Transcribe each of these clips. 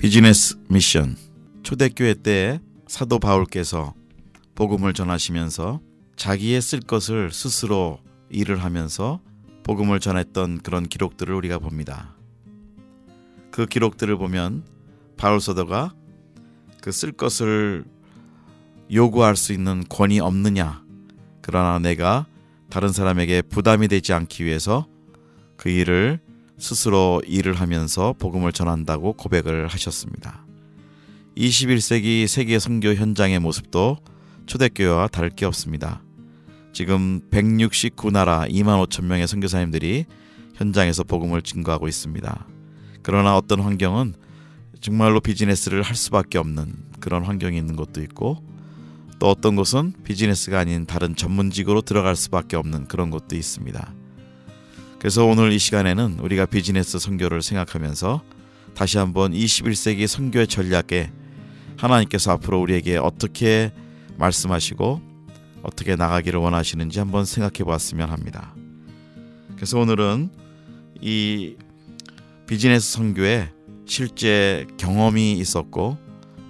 비즈니스 미션 초대교회 때 사도 바울께서 복음을 전하시면서 자기의 쓸 것을 스스로 일을 하면서 복음을 전했던 그런 기록들을 우리가 봅니다. 그 기록들을 보면 바울 사도가 그 쓸 것을 요구할 수 있는 권이 없느냐. 그러나 내가 다른 사람에게 부담이 되지 않기 위해서 그 일을 스스로 일을 하면서 복음을 전한다고 고백을 하셨습니다. 21세기 세계 선교 현장의 모습도 초대교회와 다를 게 없습니다. 지금 169나라 2만 5천 명의 선교사님들이 현장에서 복음을 증거하고 있습니다. 그러나 어떤 환경은 정말로 비즈니스를 할 수밖에 없는 그런 환경이 있는 것도 있고 또 어떤 곳은 비즈니스가 아닌 다른 전문직으로 들어갈 수밖에 없는 그런 것도 있습니다. 그래서 오늘 이 시간에는 우리가 비즈니스 선교를 생각하면서 다시 한번 21세기 선교의 전략에 하나님께서 앞으로 우리에게 어떻게 말씀하시고 어떻게 나가기를 원하시는지 한번 생각해 봤으면 합니다. 그래서 오늘은 이 비즈니스 선교에 실제 경험이 있었고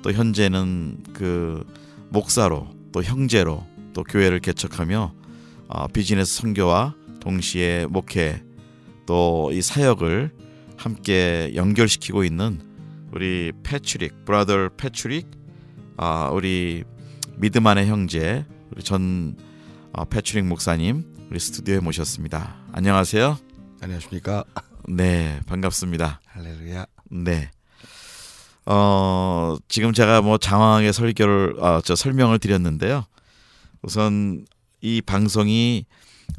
또 현재는 그 목사로 또 형제로 또 교회를 개척하며 어, 비즈니스 선교와 동시에 목회 또 이 사역을 함께 연결시키고 있는 우리 패츄릭 브라더 패츄릭 아 우리 미드만의 형제 우리 전 아, 패츄릭 목사님 우리 스튜디오에 모셨습니다. 안녕하세요. 안녕하십니까? 네 반갑습니다. 할렐루야. 네. 어 지금 제가 뭐 장황하게 설교를 아, 저 설명을 드렸는데요. 우선 이 방송이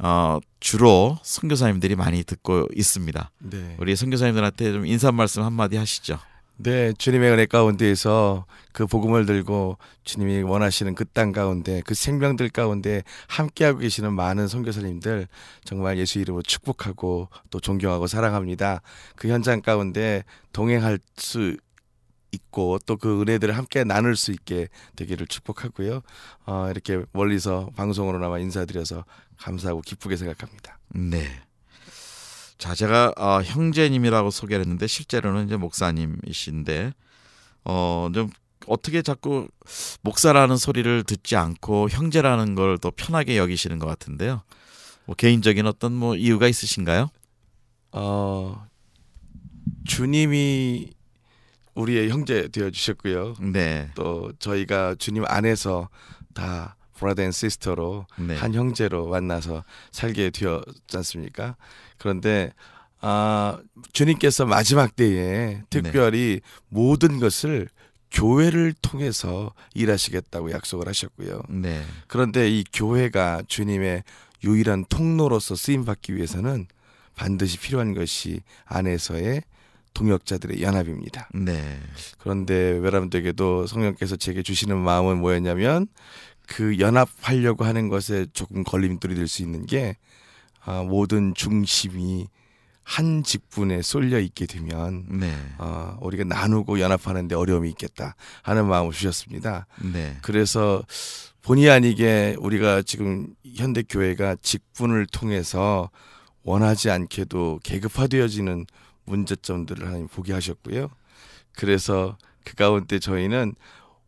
어, 주로 선교사님들이 많이 듣고 있습니다. 네. 우리 선교사님들한테 좀 인사 말씀 한마디 하시죠. 네, 주님의 은혜 가운데에서 그 복음을 들고 주님이 원하시는 그 땅 가운데 그 생명들 가운데 함께하고 계시는 많은 선교사님들 정말 예수 이름으로 축복하고 또 존경하고 사랑합니다. 그 현장 가운데 동행할 수 있고 또 그 은혜들을 함께 나눌 수 있게 되기를 축복하고요. 어, 이렇게 멀리서 방송으로나마 인사드려서 감사하고 기쁘게 생각합니다. 네. 자, 제가 어, 형제님이라고 소개를 했는데 실제로는 이제 목사님이신데 어, 좀 어떻게 자꾸 목사라는 소리를 듣지 않고 형제라는 걸 더 편하게 여기시는 것 같은데요. 뭐 개인적인 어떤 뭐 이유가 있으신가요? 어, 주님이 우리의 형제 되어 주셨고요. 네. 또 저희가 주님 안에서 다 브라더 앤 시스터로 네. 한 형제로 만나서 살게 되었지 않습니까? 그런데 아, 주님께서 마지막 때에 특별히 네. 모든 것을 교회를 통해서 일하시겠다고 약속을 하셨고요. 네. 그런데 이 교회가 주님의 유일한 통로로서 쓰임 받기 위해서는 반드시 필요한 것이 안에서의 동역자들의 연합입니다. 네. 그런데 외람되게도 성령께서 제게 주시는 마음은 뭐였냐면 그 연합하려고 하는 것에 조금 걸림돌이 될 수 있는 게 아, 모든 중심이 한 직분에 쏠려 있게 되면 네. 어, 우리가 나누고 연합하는데 어려움이 있겠다 하는 마음을 주셨습니다. 네. 그래서 본의 아니게 우리가 지금 현대 교회가 직분을 통해서 원하지 않게도 계급화되어지는 문제점들을 하나님 보게 하셨고요. 그래서 그 가운데 저희는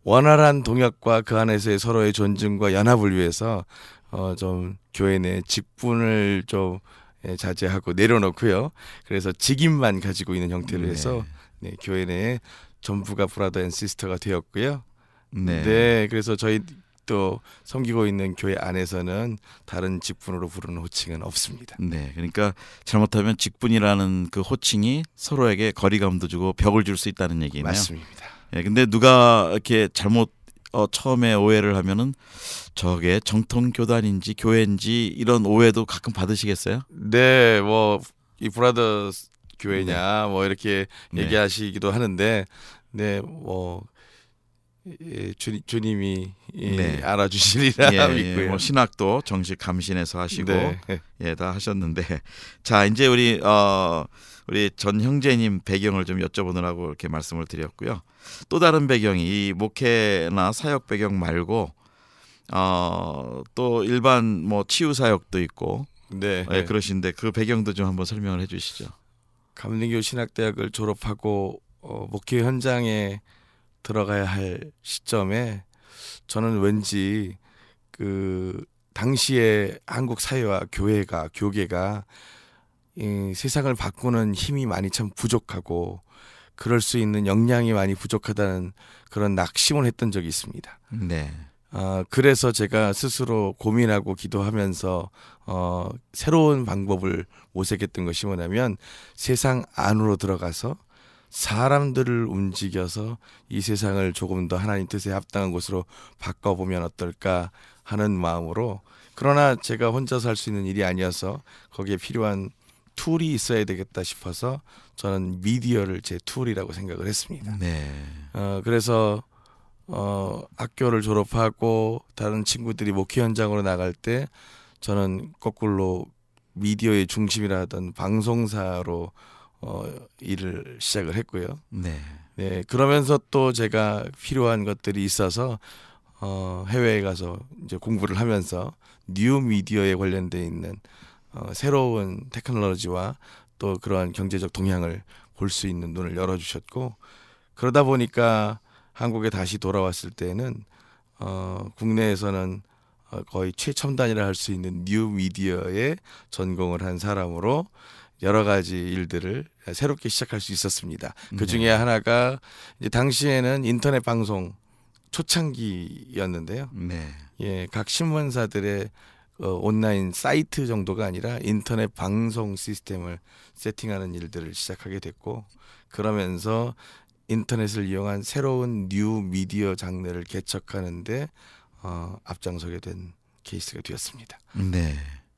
원활한 동역과 그 안에서의 서로의 존중과 연합을 위해서 어좀 교회 내 직분을 좀 예, 자제하고 내려놓고요. 그래서 직임만 가지고 있는 형태로 해서 네. 네, 교회 내 전부가 브라더 앤 시스터가 되었고요. 네. 네. 그래서 저희 또 섬기고 있는 교회 안에서는 다른 직분으로 부르는 호칭은 없습니다. 네, 그러니까 잘못하면 직분이라는 그 호칭이 서로에게 거리감도 주고 벽을 줄 수 있다는 얘기네요. 맞습니다. 예, 네, 근데 누가 이렇게 잘못 어, 처음에 오해를 하면은 저게 정통 교단인지 교회인지 이런 오해도 가끔 받으시겠어요? 네, 뭐이 브라더 교회냐 네. 뭐 이렇게 네. 얘기하시기도 하는데, 네, 뭐 예, 예 주, 님이 예, 네. 알아주시리라 믿고요. 예, 예. 뭐 신학도 정식 감신에서 하시고 네. 예, 다 하셨는데 자 이제 우리 어, 우리 전 형제님 배경을 좀 여쭤보느라고 이렇게 말씀을 드렸고요. 또 다른 배경이 이 목회나 사역 배경 말고 어, 또 일반 뭐 치유 사역도 있고 네, 예, 네. 그러신데 그 배경도 좀 한번 설명을 해주시죠. 감리교 신학대학을 졸업하고 어, 목회 현장에 들어가야 할 시점에 저는 왠지 그 당시에 한국 사회와 교회가 교계가 이 세상을 바꾸는 힘이 많이 참 부족하고 그럴 수 있는 역량이 많이 부족하다는 그런 낙심을 했던 적이 있습니다. 네. 어, 그래서 제가 스스로 고민하고 기도하면서 어, 새로운 방법을 모색했던 것이 뭐냐면 세상 안으로 들어가서 사람들을 움직여서 이 세상을 조금 더 하나님 뜻에 합당한 곳으로 바꿔보면 어떨까 하는 마음으로 그러나 제가 혼자서 할 수 있는 일이 아니어서 거기에 필요한 툴이 있어야 되겠다 싶어서 저는 미디어를 제 툴이라고 생각을 했습니다. 네. 어, 그래서 어, 학교를 졸업하고 다른 친구들이 목회 현장으로 나갈 때 저는 거꾸로 미디어의 중심이라 하던 방송사로 어, 일을 시작을 했고요. 네. 네. 그러면서 또 제가 필요한 것들이 있어서 어, 해외에 가서 이제 공부를 하면서 뉴 미디어에 관련돼 있는 어, 새로운 테크놀로지와 또 그러한 경제적 동향을 볼 수 있는 눈을 열어주셨고 그러다 보니까 한국에 다시 돌아왔을 때는 어, 국내에서는 어, 거의 최첨단이라 할 수 있는 뉴 미디어에 전공을 한 사람으로 여러 가지 일들을 새롭게 시작할 수 있었습니다. 그 네. 중에 네. 하나가 이제 당시에는 인터넷 방송 초창기였는데요. 네. 예, 각 신문사들의 어, 온라인 사이트 정도가 아니라 인터넷 방송 시스템을 세팅하는 일들을 시작하게 됐고 그러면서 인터넷을 이용한 새로운 뉴 미디어 장르를 개척하는데 어, 앞장서게 된 케이스가 되었습니다. 네.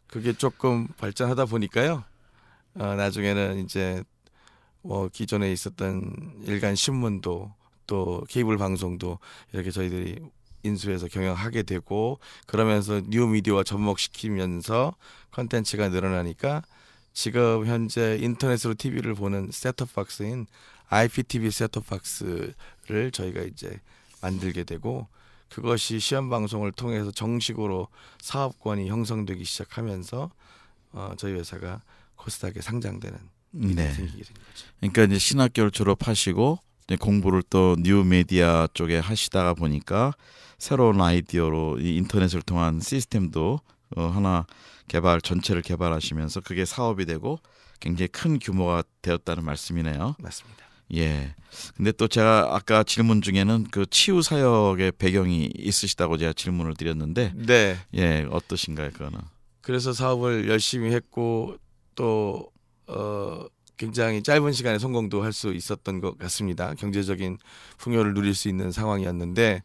그게 조금 발전하다 보니까요. 어, 나중에는 이제 뭐 기존에 있었던 일간 신문도 또 케이블 방송도 이렇게 저희들이 인수해서 경영하게 되고 그러면서 뉴미디어와 접목시키면서 컨텐츠가 늘어나니까 지금 현재 인터넷으로 TV를 보는 셋톱박스인 IPTV 셋톱박스를 저희가 이제 만들게 되고 그것이 시험 방송을 통해서 정식으로 사업권이 형성되기 시작하면서 어, 저희 회사가 코스닥에 상장되는 네. 생기게 된 거죠. 그러니까 이제 신학교를 졸업하시고 공부를 또뉴 미디어 쪽에 하시다가 보니까 새로운 아이디어로 이 인터넷을 통한 시스템도 어, 하나 개발 전체를 개발하시면서 그게 사업이 되고 굉장히 큰 규모가 되었다는 말씀이네요. 맞습니다. 예. 근데 또 제가 아까 질문 중에는 그 치유 사역의 배경이 있으시다고 제가 질문을 드렸는데 네. 예, 어떠신가요, 그거는? 그래서 사업을 열심히 했고 또 어, 굉장히 짧은 시간에 성공도 할 수 있었던 것 같습니다. 경제적인 풍요를 누릴 수 있는 상황이었는데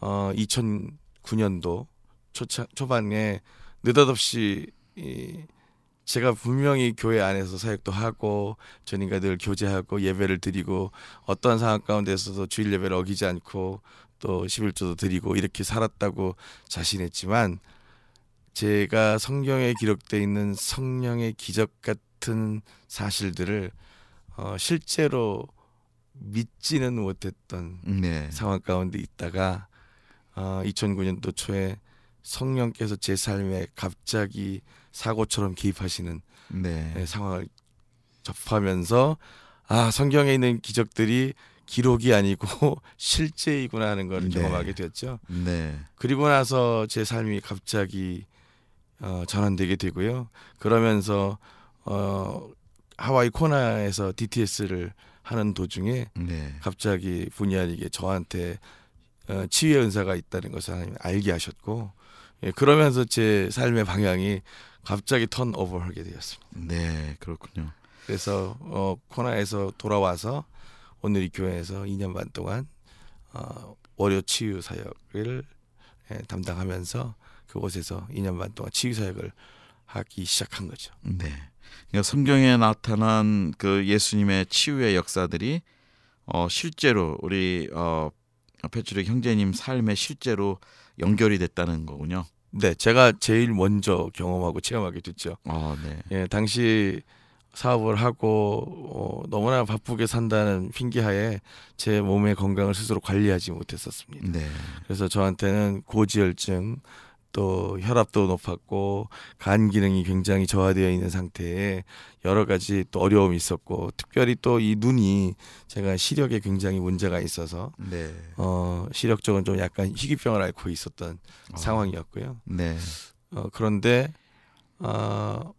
어, 2009년도 초차, 초반에 느닷없이 이, 제가 분명히 교회 안에서 사역도 하고 전인과 늘 교제하고 예배를 드리고 어떠 상황 가운데서도 주일 예배를 어기지 않고 또 11조도 드리고 이렇게 살았다고 자신했지만 제가 성경에 기록되어 있는 성령의 기적 같은 같은 사실들을 어, 실제로 믿지는 못했던 네. 상황 가운데 있다가 어, 2009년도 초에 성령께서 제 삶에 갑자기 사고처럼 개입하시는 네. 네. 상황을 접하면서 아 성경에 있는 기적들이 기록이 아니고 실제이구나 하는 걸 네. 경험하게 되었죠. 네. 그리고 나서 제 삶이 갑자기 어, 전환되게 되고요. 그러면서 어 하와이 코나에서 DTS를 하는 도중에 네. 갑자기 분이 아니게 저한테 어, 치유의 은사가 있다는 것을 하나님 알게 하셨고 예, 그러면서 제 삶의 방향이 갑자기 턴오버하게 되었습니다. 네, 그렇군요. 그래서 어, 코나에서 돌아와서 오늘 이 교회에서 2년 반 동안 어, 월요 치유 사역을 예, 담당하면서 그곳에서 2년 반 동안 치유 사역을 하기 시작한 거죠. 네. 그러니까 성경에 나타난 그 예수님의 치유의 역사들이 어, 실제로 우리 어, 패트릭 형제님 삶에 실제로 연결이 됐다는 거군요. 네, 제가 제일 먼저 경험하고 체험하게 됐죠. 아, 네. 예, 당시 사업을 하고 어, 너무나 바쁘게 산다는 핑계하에 제 몸의 건강을 스스로 관리하지 못했었습니다. 네. 그래서 저한테는 고지혈증, 또 혈압도 높았고 간 기능이 굉장히 저하되어 있는 상태에 여러 가지 또 어려움이 있었고 특별히 또 이 눈이 제가 시력에 굉장히 문제가 있어서 네. 어 시력적은 좀 약간 희귀병을 앓고 있었던 어. 상황이었고요. 네. 어 그런데 어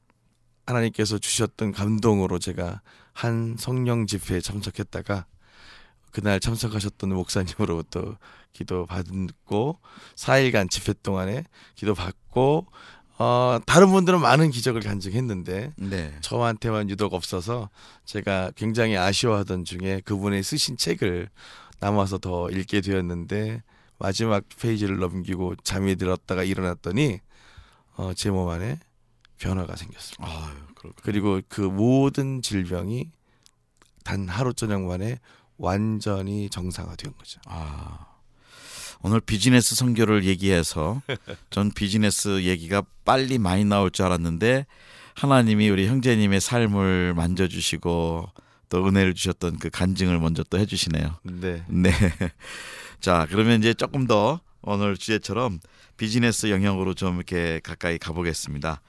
하나님께서 주셨던 감동으로 제가 한 성령 집회에 참석했다가 그날 참석하셨던 목사님으로부터 기도 받고 4일간 집회 동안에 기도 받고 어, 다른 분들은 많은 기적을 간증했는데 네. 저한테만 유독 없어서 제가 굉장히 아쉬워하던 중에 그분의 쓰신 책을 남아서 더 읽게 되었는데 마지막 페이지를 넘기고 잠이 들었다가 일어났더니 어, 제 몸 안에 변화가 생겼습니다. 아유, 그리고 그 모든 질병이 단 하루 저녁 만에 완전히 정상화된 거죠. 아. 오늘 비즈니스 선교를 얘기해서 전 비즈니스 얘기가 빨리 많이 나올 줄 알았는데 하나님이 우리 형제님의 삶을 만져주시고 또 은혜를 주셨던 그 간증을 먼저 또 해주시네요. 네. 네. 자 그러면 이제 조금 더 오늘 주제처럼 비즈니스 영역으로 좀 이렇게 가까이 가보겠습니다.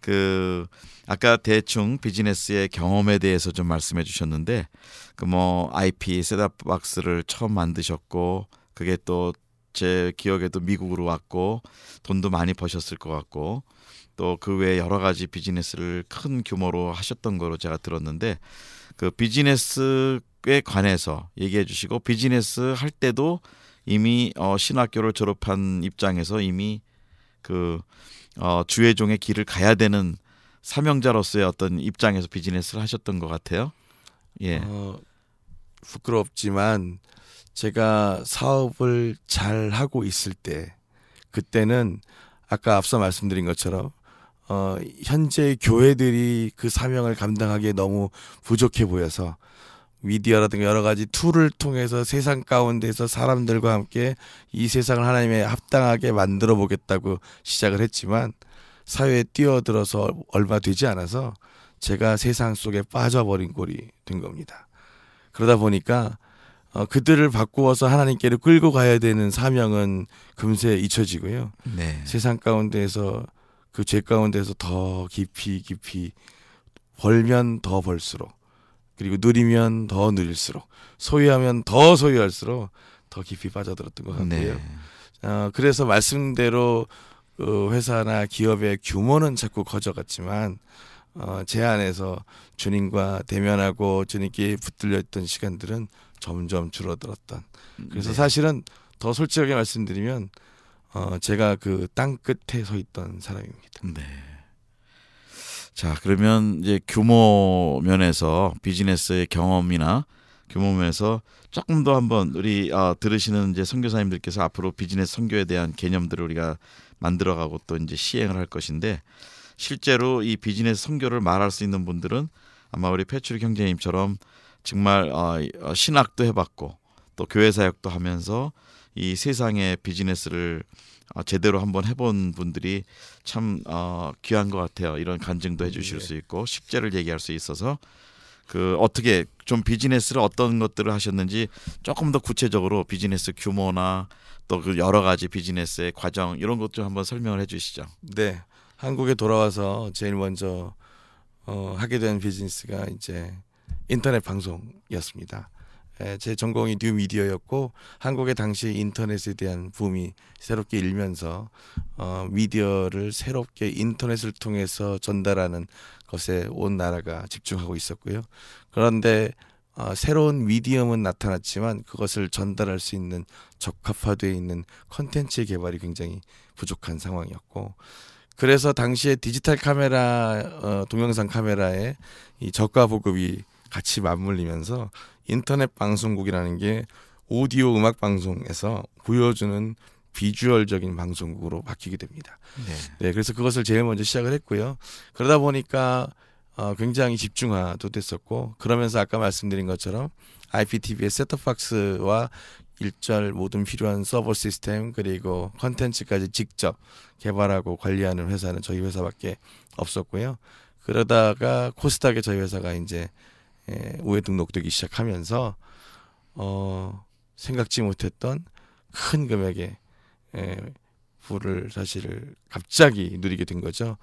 그 아까 대충 비즈니스의 경험에 대해서 좀 말씀해 주셨는데 그 뭐 IP 셋탑박스를 처음 만드셨고 그게 또제 기억에도 미국으로 왔고 돈도 많이 버셨을 것 같고 또 그 외에 여러 가지 비즈니스를 큰 규모로 하셨던 거로 제가 들었는데 그 비즈니스에 관해서 얘기해 주시고 비즈니스 할 때도 이미 어 신학교를 졸업한 입장에서 이미 그 어 주회종의 길을 가야 되는 사명자로서의 어떤 입장에서 비즈니스를 하셨던 것 같아요. 예. 어, 부끄럽지만 제가 사업을 잘 하고 있을 때 그때는 아까 앞서 말씀드린 것처럼 어, 현재 교회들이 그 사명을 감당하기에 너무 부족해 보여서 미디어라든가 여러 가지 툴을 통해서 세상 가운데서 사람들과 함께 이 세상을 하나님의 합당하게 만들어 보겠다고 시작을 했지만 사회에 뛰어들어서 얼마 되지 않아서 제가 세상 속에 빠져버린 꼴이 된 겁니다. 그러다 보니까 어, 그들을 바꾸어서 하나님께로 끌고 가야 되는 사명은 금세 잊혀지고요. 네. 세상 가운데에서 그 죄 가운데서 더 깊이 깊이 벌면 더 벌수록 그리고 누리면 더 누릴수록 소유하면 더 소유할수록 더 깊이 빠져들었던 것 네. 같고요. 네. 어, 그래서 말씀대로 어, 회사나 기업의 규모는 자꾸 커져갔지만 어, 제 안에서 주님과 대면하고 주님께 붙들려 있던 시간들은 점점 줄어들었던. 음, 그래서 네. 사실은 더 솔직하게 말씀드리면 어, 제가 그 땅 끝에 서 있던 사람입니다. 네. 자 그러면 이제 규모 면에서 비즈니스의 경험이나 규모 면에서 조금 더 한번 우리 어, 들으시는 이제 선교사님들께서 앞으로 비즈니스 선교에 대한 개념들을 우리가 만들어가고 또 이제 시행을 할 것인데 실제로 이 비즈니스 선교를 말할 수 있는 분들은 아마 우리 패출리 경제님처럼 정말 어, 어, 신학도 해봤고 또 교회 사역도 하면서 이 세상의 비즈니스를 어, 제대로 한번 해본 분들이 참 어, 귀한 것 같아요. 이런 간증도 해주실 예. 수 있고 식재를 얘기할 수 있어서 그 어떻게 좀 비즈니스를 어떤 것들을 하셨는지 조금 더 구체적으로 비즈니스 규모나 또그 여러 가지 비즈니스의 과정 이런 것들 한번 설명을 해주시죠. 네, 한국에 돌아와서 제일 먼저 어, 하게 된 비즈니스가 이제 인터넷 방송이었습니다. 예, 제 전공이 뉴 미디어였고 한국의 당시 인터넷에 대한 붐이 새롭게 일면서 어, 미디어를 새롭게 인터넷을 통해서 전달하는 것에 온 나라가 집중하고 있었고요. 그런데 어, 새로운 미디엄은 나타났지만 그것을 전달할 수 있는 적합화되어 있는 컨텐츠의 개발이 굉장히 부족한 상황이었고 그래서 당시에 디지털 카메라 어, 동영상 카메라에이 저가 보급이 같이 맞물리면서 인터넷 방송국이라는 게 오디오 음악 방송에서 보여주는 비주얼적인 방송국으로 바뀌게 됩니다. 네. 네. 그래서 그것을 제일 먼저 시작을 했고요. 그러다 보니까 어, 굉장히 집중화도 됐었고 그러면서 아까 말씀드린 것처럼 IPTV의 셋톱박스와 일절 모든 필요한 서버 시스템 그리고 컨텐츠까지 직접 개발하고 관리하는 회사는 저희 회사밖에 없었고요. 그러다가 코스닥에 저희 회사가 이제 예, 우회 등록되기 시작하면서 어, 생각지 못했던 큰 금액의 에, 예, 부를 사실 을 갑자기 누리게 된 거죠.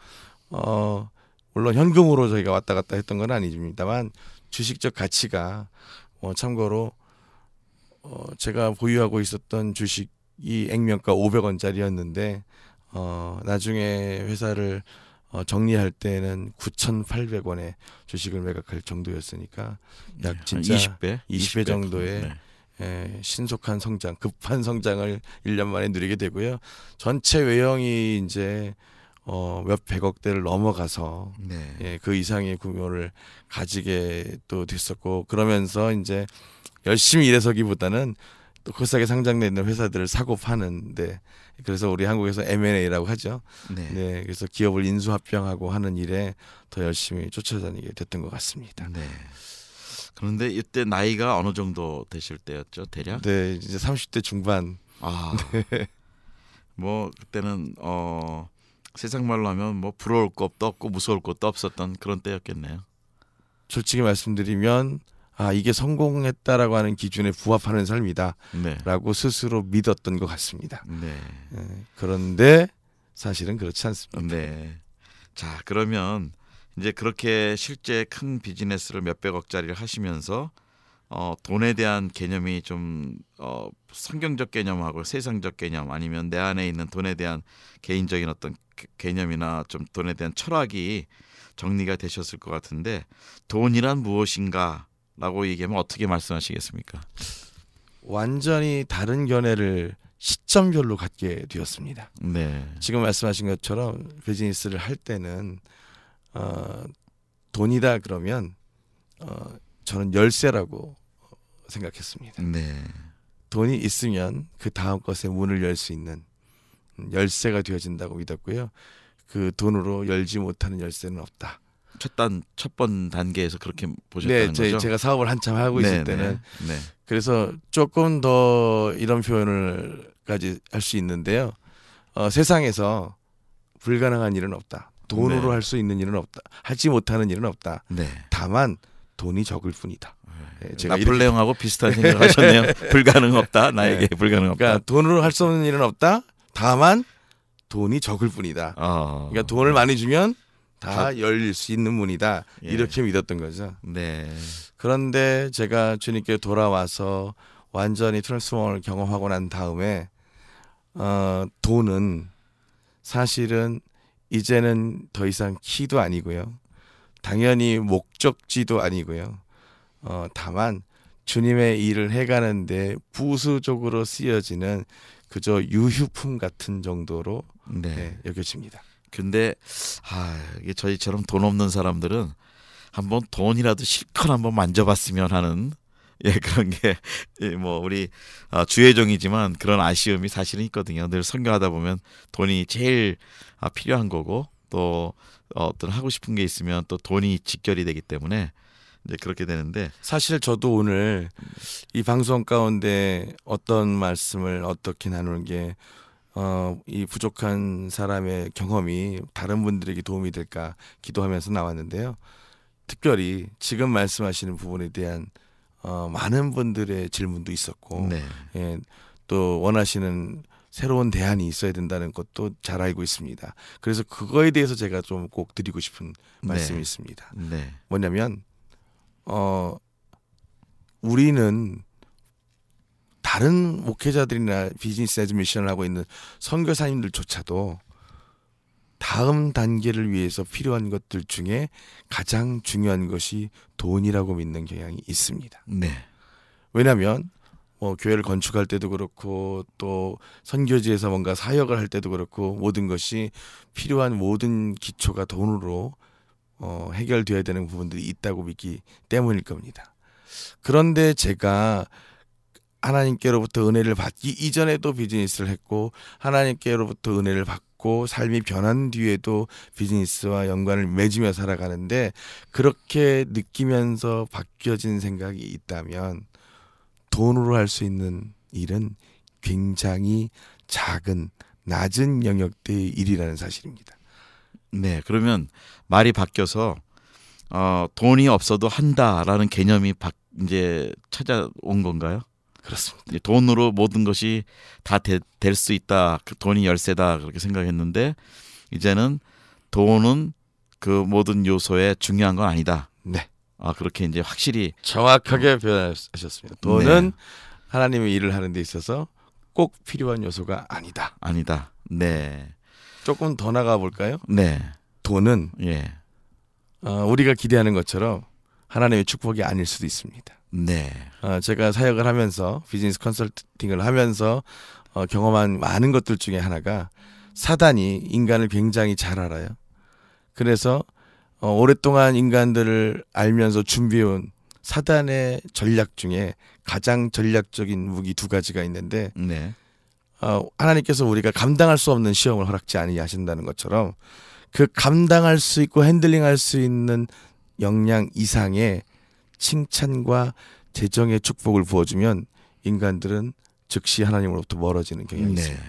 어, 물론 현금으로 저희가 왔다 갔다 했던 건 아닙니다만 주식적 가치가 뭐 참고로 어, 제가 보유하고 있었던 주식이 액면가 500원짜리였는데 어, 나중에 회사를 어, 정리할 때는 9,800원에 주식을 매각할 정도였으니까 약 네, 진짜 20배, 20배, 정도의 네. 에, 예, 신속한 성장, 급한 성장을 1년 만에 누리게 되고요. 전체 외형이 이제 어, 몇 백억 대를 넘어가서 네. 예, 그 이상의 규모를 가지게 또 됐었고 그러면서 이제 열심히 일해서기보다는 또거세게 상장돼 있는 회사들을 사고 파는데 그래서 우리 한국에서 M&A라고 하죠. 네. 네. 그래서 기업을 인수합병하고 하는 일에 더 열심히 쫓아다니게 됐던 것 같습니다. 네. 그런데 이때 나이가 어느 정도 되실 때였죠, 대략? 네, 이제 30대 중반. 아. 네. 뭐 그때는 어 세상 말로 하면 뭐 부러울 것도 없고 무서울 것도 없었던 그런 때였겠네요. 솔직히 말씀드리면 아 이게 성공했다라고 하는 기준에 부합하는 삶이다라고 네. 스스로 믿었던 것 같습니다. 네. 예, 그런데 사실은 그렇지 않습니다. 네. 자 그러면 이제 그렇게 실제 큰 비즈니스를 몇 백억짜리를 하시면서 어, 돈에 대한 개념이 좀 어, 성경적 개념하고 세상적 개념 아니면 내 안에 있는 돈에 대한 개인적인 어떤 개념이나 좀 돈에 대한 철학이 정리가 되셨을 것 같은데 돈이란 무엇인가 라고 얘기하면 어떻게 말씀하시겠습니까? 완전히 다른 견해를 시점별로 갖게 되었습니다. 네. 지금 말씀하신 것처럼 비즈니스를 할 때는 어, 돈이다 그러면 어, 저는 열쇠라고 생각했습니다. 네. 돈이 있으면 그 다음 것에 문을 열 수 있는 음, 열쇠가 되어진다고 믿었고요. 그 돈으로 열지 못하는 열쇠는 없다. 첫단 첫 번 단계에서 그렇게 네, 보셨다는 네, 제, 거죠? 제가 사업을 한참 하고 네, 있을 네, 때는 네, 그래서 조금 더 이런 표현을까지 할 수 있는데요. 어, 세상에서 불가능한 일은 없다. 돈으로 네. 할수 있는 일은 없다. 하지 못하는 일은 없다. 다만 돈이 적을 뿐이다. 예, 제가 나폴레옹하고 비슷한 생각을 하셨네요. 불가능 없다. 나에게 불가능 없다. 그러니까 돈으로 할 수 없는 일은 없다. 다만 돈이 적을 뿐이다. 어... 그러니까 돈을 많이 주면 다 열릴 수 있는 문이다 예. 이렇게 믿었던 거죠. 네. 그런데 제가 주님께 돌아와서 완전히 트랜스폼을 경험하고 난 다음에 어, 돈은 사실은 이제는 더 이상 키도 아니고요. 당연히 목적지도 아니고요. 어, 다만 주님의 일을 해가는데 부수적으로 쓰여지는 그저 유휴품 같은 정도로 네. 네, 여겨집니다. 근데 아, 이게 저희처럼 돈 없는 사람들은 한번 돈이라도 실컷 한번 만져봤으면 하는 예 그런 게 뭐 우리 아, 주혜종이지만 그런 아쉬움이 사실은 있거든요. 늘 선교하다 보면 돈이 제일 아, 필요한 거고 또 어, 어떤 하고 싶은 게 있으면 또 돈이 직결이 되기 때문에 이제 그렇게 되는데 사실 저도 오늘 이 방송 가운데 어떤 말씀을 어떻게 나누는 게 어, 이 부족한 사람의 경험이 다른 분들에게 도움이 될까 기도하면서 나왔는데요. 특별히 지금 말씀하시는 부분에 대한 어, 많은 분들의 질문도 있었고 네. 예, 또 원하시는 새로운 대안이 있어야 된다는 것도 잘 알고 있습니다. 그래서 그거에 대해서 제가 좀 꼭 드리고 싶은 네. 말씀이 네. 있습니다. 네. 뭐냐면 어 우리는 다른 목회자들이나 비즈니스 에즈 미션을 하고 있는 선교사님들조차도 다음 단계를 위해서 필요한 것들 중에 가장 중요한 것이 돈이라고 믿는 경향이 있습니다. 네. 왜냐하면 뭐 교회를 건축할 때도 그렇고 또 선교지에서 뭔가 사역을 할 때도 그렇고 모든 것이 필요한 모든 기초가 돈으로 어, 해결되어야 되는 부분들이 있다고 믿기 때문일 겁니다. 그런데 제가 하나님께로부터 은혜를 받기 이전에도 비즈니스를 했고 하나님께로부터 은혜를 받고 삶이 변한 뒤에도 비즈니스와 연관을 맺으며 살아가는데 그렇게 느끼면서 바뀌어진 생각이 있다면 돈으로 할 수 있는 일은 굉장히 작은 낮은 영역대의 일이라는 사실입니다. 네, 그러면 말이 바뀌어서 어, 돈이 없어도 한다라는 개념이 바, 이제 찾아온 건가요? 그렇습니다. 돈으로 모든 것이 다 될 수 있다. 그 돈이 열쇠다 그렇게 생각했는데 이제는 돈은 그 모든 요소에 중요한 건 아니다. 네. 아 그렇게 이제 확실히 정확하게 표현하셨습니다. 음. 돈은 네. 하나님의 일을 하는 데 있어서 꼭 필요한 요소가 아니다. 아니다. 네. 조금 더 나가 볼까요? 네. 돈은 예. 어, 우리가 기대하는 것처럼 하나님의 축복이 아닐 수도 있습니다. 네. 어, 제가 사역을 하면서 비즈니스 컨설팅을 하면서 어, 경험한 많은 것들 중에 하나가 사단이 인간을 굉장히 잘 알아요. 그래서 어, 오랫동안 인간들을 알면서 준비해온 사단의 전략 중에 가장 전략적인 무기 두 가지가 있는데 네. 어, 하나님께서 우리가 감당할 수 없는 시험을 허락지 아니하신다는 것처럼 그 감당할 수 있고 핸들링할 수 있는 역량 이상의 칭찬과 재정의 축복을 부어주면 인간들은 즉시 하나님으로부터 멀어지는 경향이 네. 있습니다.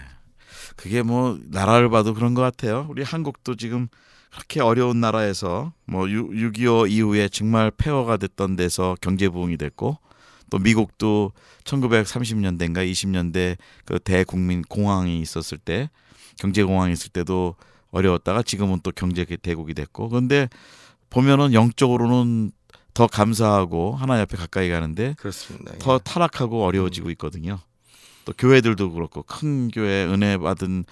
그게 뭐 나라를 봐도 그런 것 같아요. 우리 한국도 지금 그렇게 어려운 나라에서 뭐6.25 이후에 정말 폐허가 됐던 데서 경제 부흥이 됐고 또 미국도 1930년대인가 20년대 그 대국민 공황이 있었을 때 경제 공황이 있을 때도 어려웠다가 지금은 또 경제 대국이 됐고 그런데 보면은 영적으로는 더 감사하고 하나님 앞에 가까이 가는데 그렇습니다. 더 예. 타락하고 어려워지고 음. 있거든요. 또 교회들도 그렇고 큰 교회 은혜 받은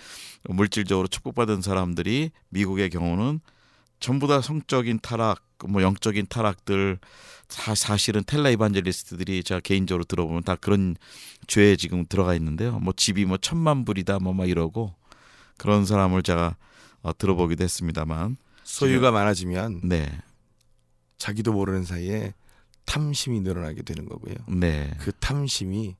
물질적으로 축복받은 사람들이 미국의 경우는 전부 다 성적인 타락, 뭐 영적인 타락들 사, 사실은 텔레 이반젤리스트들이 제가 개인적으로 들어보면 다 그런 죄에 지금 들어가 있는데요. 뭐 집이 뭐 천만 불이다 뭐 막 이러고 그런 사람을 제가 어, 들어보기도 했습니다만 소유가 많아지면 네 자기도 모르는 사이에 탐심이 늘어나게 되는 거고요. 네. 그 탐심이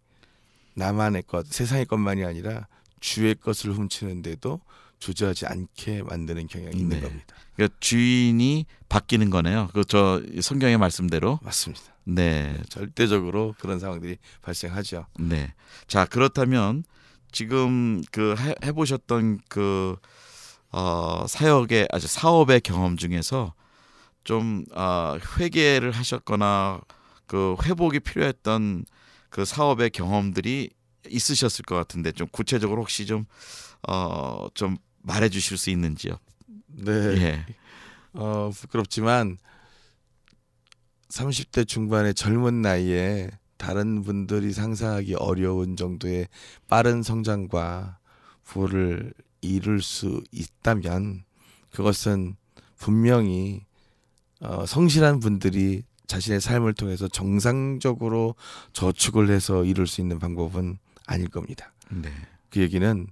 나만의 것, 세상의 것만이 아니라 주의 것을 훔치는데도 주저하지 않게 만드는 경향이 있는 네. 겁니다. 그러니까 주인이 바뀌는 거네요. 그 저 성경의 말씀대로 맞습니다. 네. 절대적으로 그런 상황들이 발생하죠. 네. 자, 그렇다면 지금 그 해, 보셨던그 어, 사역의 아주 사업의 경험 중에서 좀 아, 회개를 하셨거나 그 회복이 필요했던 그 사업의 경험들이 있으셨을 것 같은데 좀 구체적으로 혹시 좀 어좀 어, 말해 주실 수 있는지요? 네. 예. 어 부끄럽지만 30대 중반의 젊은 나이에 다른 분들이 상상하기 어려운 정도의 빠른 성장과 부를 이룰 수 있다면 그것은 분명히 어, 성실한 분들이 자신의 삶을 통해서 정상적으로 저축을 해서 이룰 수 있는 방법은 아닐 겁니다. 네. 그 얘기는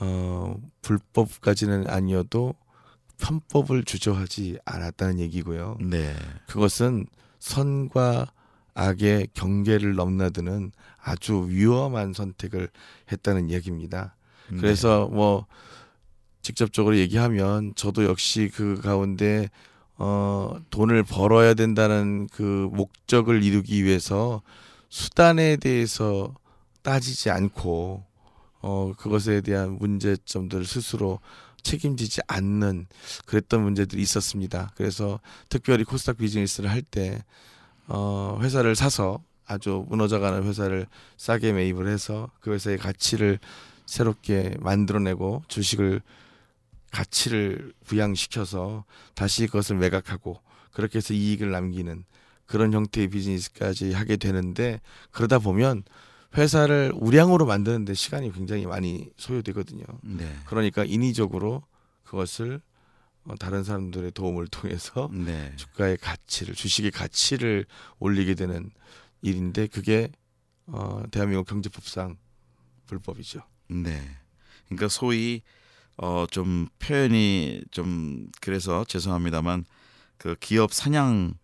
어, 불법까지는 아니어도 편법을 주저하지 않았다는 얘기고요. 네. 그것은 선과 악의 경계를 넘나드는 아주 위험한 선택을 했다는 얘기입니다. 네. 그래서 뭐 직접적으로 얘기하면 저도 역시 그 가운데 어, 돈을 벌어야 된다는 그 목적을 이루기 위해서 수단에 대해서 따지지 않고 어, 그것에 대한 문제점들을 스스로 책임지지 않는 그랬던 문제들이 있었습니다. 그래서 특별히 코스닥 비즈니스를 할때 어, 회사를 사서 아주 무너져가는 회사를 싸게 매입을 해서 그 회사의 가치를 새롭게 만들어내고 주식을 가치를 부양시켜서 다시 그것을 매각하고 그렇게 해서 이익을 남기는 그런 형태의 비즈니스까지 하게 되는데 그러다 보면 회사를 우량으로 만드는데 시간이 굉장히 많이 소요되거든요. 네. 그러니까 인위적으로 그것을 어, 다른 사람들의 도움을 통해서 네. 주가의 가치를 주식의 가치를 올리게 되는 일인데 그게 어, 대한민국 경제법상 불법이죠. 네. 그러니까 소위 어좀 표현이 좀 그래서 죄송합니다만 그 기업 사냥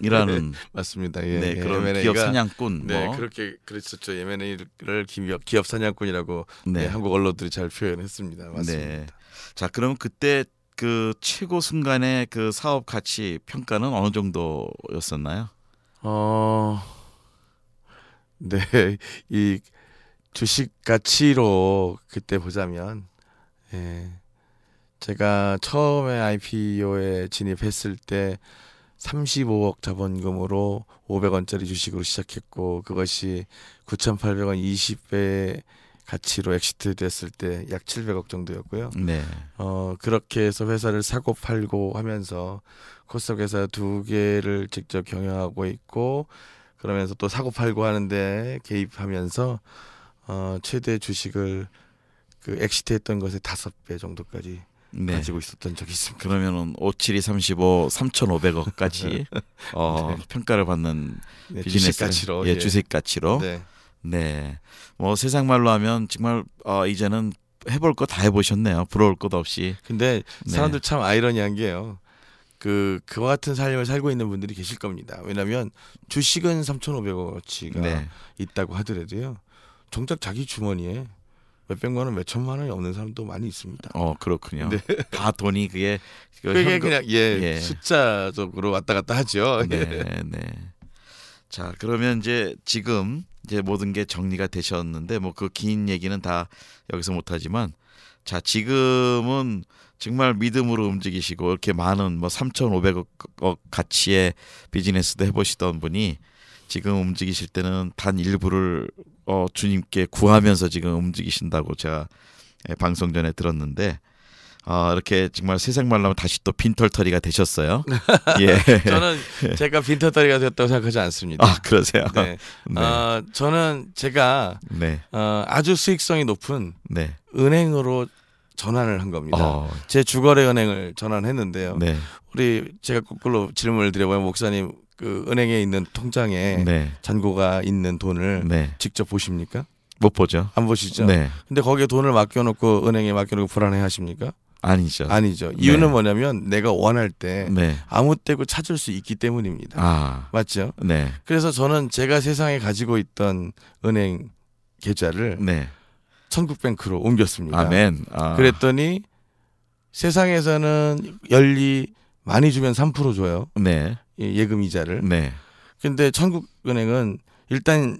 이라는 네, 맞습니다. 예, 네, 예, 그런 예, 기업 사냥꾼 네, 뭐. 그렇게 그랬었죠. 예멘인을 기업, 기업 사냥꾼이라고 네. 네. 한국 언론들이 잘 표현했습니다. 네. 맞습니다. 자, 그럼 그때 그 최고 순간의 그 사업 가치 평가는 어느 정도였었나요? 어. 네. 이 주식 가치로 그때 보자면 예. 제가 처음에 IPO에 진입했을 때 35억 자본금으로 500원짜리 주식으로 시작했고 그것이 9,800원 20배 가치로 엑시트 됐을 때 약 700억 정도였고요. 네. 어 그렇게 해서 회사를 사고 팔고 하면서 코스닥 회사 두 개를 직접 경영하고 있고 그러면서 또 사고 팔고 하는데 개입하면서 어 최대 주식을 그 엑시트했던 것의 다섯 배 정도까지 네. 가지고 있었던 적이 있습니다. 그러면은 오칠이 삼십오 삼천오백 억까지 네. 어, 네. 평가를 받는 네, 비즈니스 가치로 예, 예, 주식 가치로 네. 네. 뭐 세상 말로 하면 정말 어, 이제는 해볼 거 다 해보셨네요. 부러울 것 없이. 근데 네. 사람들 참 아이러니한 게요. 그 그와 같은 삶을 살고 있는 분들이 계실 겁니다. 왜냐하면 주식은 삼천오백 억어치가 네. 있다고 하더라도요. 정작 자기 주머니에 몇백만 원, 몇천만 원이 없는 사람도 많이 있습니다. 어 그렇군요. 네. 다 돈이 그게 그 그게 현금... 그냥 예, 예, 숫자적으로 왔다 갔다 하죠. 네, 네. 자 그러면 이제 지금 이제 모든 게 정리가 되셨는데 뭐 그 긴 얘기는 다 여기서 못하지만 자 지금은 정말 믿음으로 움직이시고 이렇게 많은 뭐 3,500억 가치의 비즈니스도 해보시던 분이 지금 움직이실 때는 단 일부를 어, 주님께 구하면서 지금 움직이신다고 제가 예, 방송 전에 들었는데 아, 어, 이렇게 정말 세상 말로 하 다시 또 빈털터리가 되셨어요. 예. 저는 제가 빈털터리가 되었다고 생각하지 않습니다. 아, 그러세요? 네. 네. 어, 저는 제가 네. 어, 아주 수익성이 높은 네. 은행으로 전환을 한 겁니다. 어. 제 주거래 은행을 전환했는데요. 네. 우리 제가 거꾸로 질문을 드려보면 목사님 그 은행에 있는 통장에 네. 잔고가 있는 돈을 네. 직접 보십니까? 못 보죠. 안 보시죠. 네. 근데 거기에 돈을 맡겨놓고 은행에 맡겨놓고 불안해하십니까? 아니죠. 아니죠. 네. 이유는 뭐냐면 내가 원할 때 네. 아무 때고 찾을 수 있기 때문입니다. 아. 맞죠? 네. 그래서 저는 제가 세상에 가지고 있던 은행 계좌를 네. 천국뱅크로 옮겼습니다. 아멘. 아. 그랬더니 세상에서는 열리 많이 주면 3% 줘요. 네. 예, 예금 이자를. 네. 근데 천국은행은 일단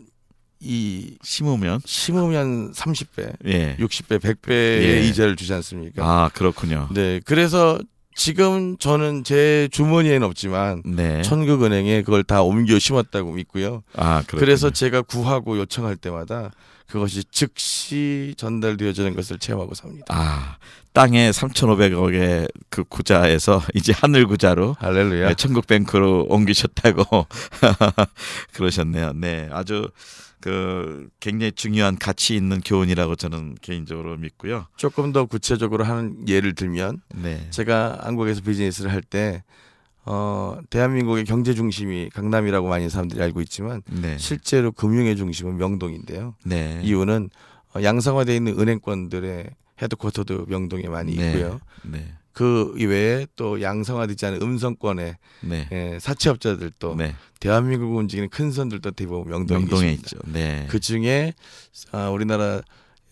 이 심으면 심으면 30배, 예. 60배, 100배의 예. 이자를 주지 않습니까? 아 그렇군요. 네, 그래서 지금 저는 제 주머니에는 없지만 네. 천국은행에 그걸 다 옮겨 심었다고 믿고요. 아요 그래서 제가 구하고 요청할 때마다 그것이 즉시 전달되어지는 것을 체험하고 삽니다. 아, 땅에 3,500억의 그 구자에서 이제 하늘 구자로 할렐루야. 네, 천국 뱅크로 옮기셨다고 그러셨네요. 네. 아주 그 굉장히 중요한 가치 있는 교훈이라고 저는 개인적으로 믿고요. 조금 더 구체적으로 하 예를 들면 네. 제가 한국에서 비즈니스를 할때 어, 대한민국의 경제 중심이 강남이라고 많이 사람들이 알고 있지만 네. 실제로 금융의 중심은 명동인데요. 네. 이유는 어, 양성화되어 있는 은행권들의 헤드쿼터도 명동에 많이 네. 있고요. 네. 그 이외에 또 양성화되지 않은 음성권의 네. 예, 사채업자들도 네. 대한민국을 움직이는 큰 선들도 대부분 명동에, 명동에 있죠. 그 중에 아, 우리나라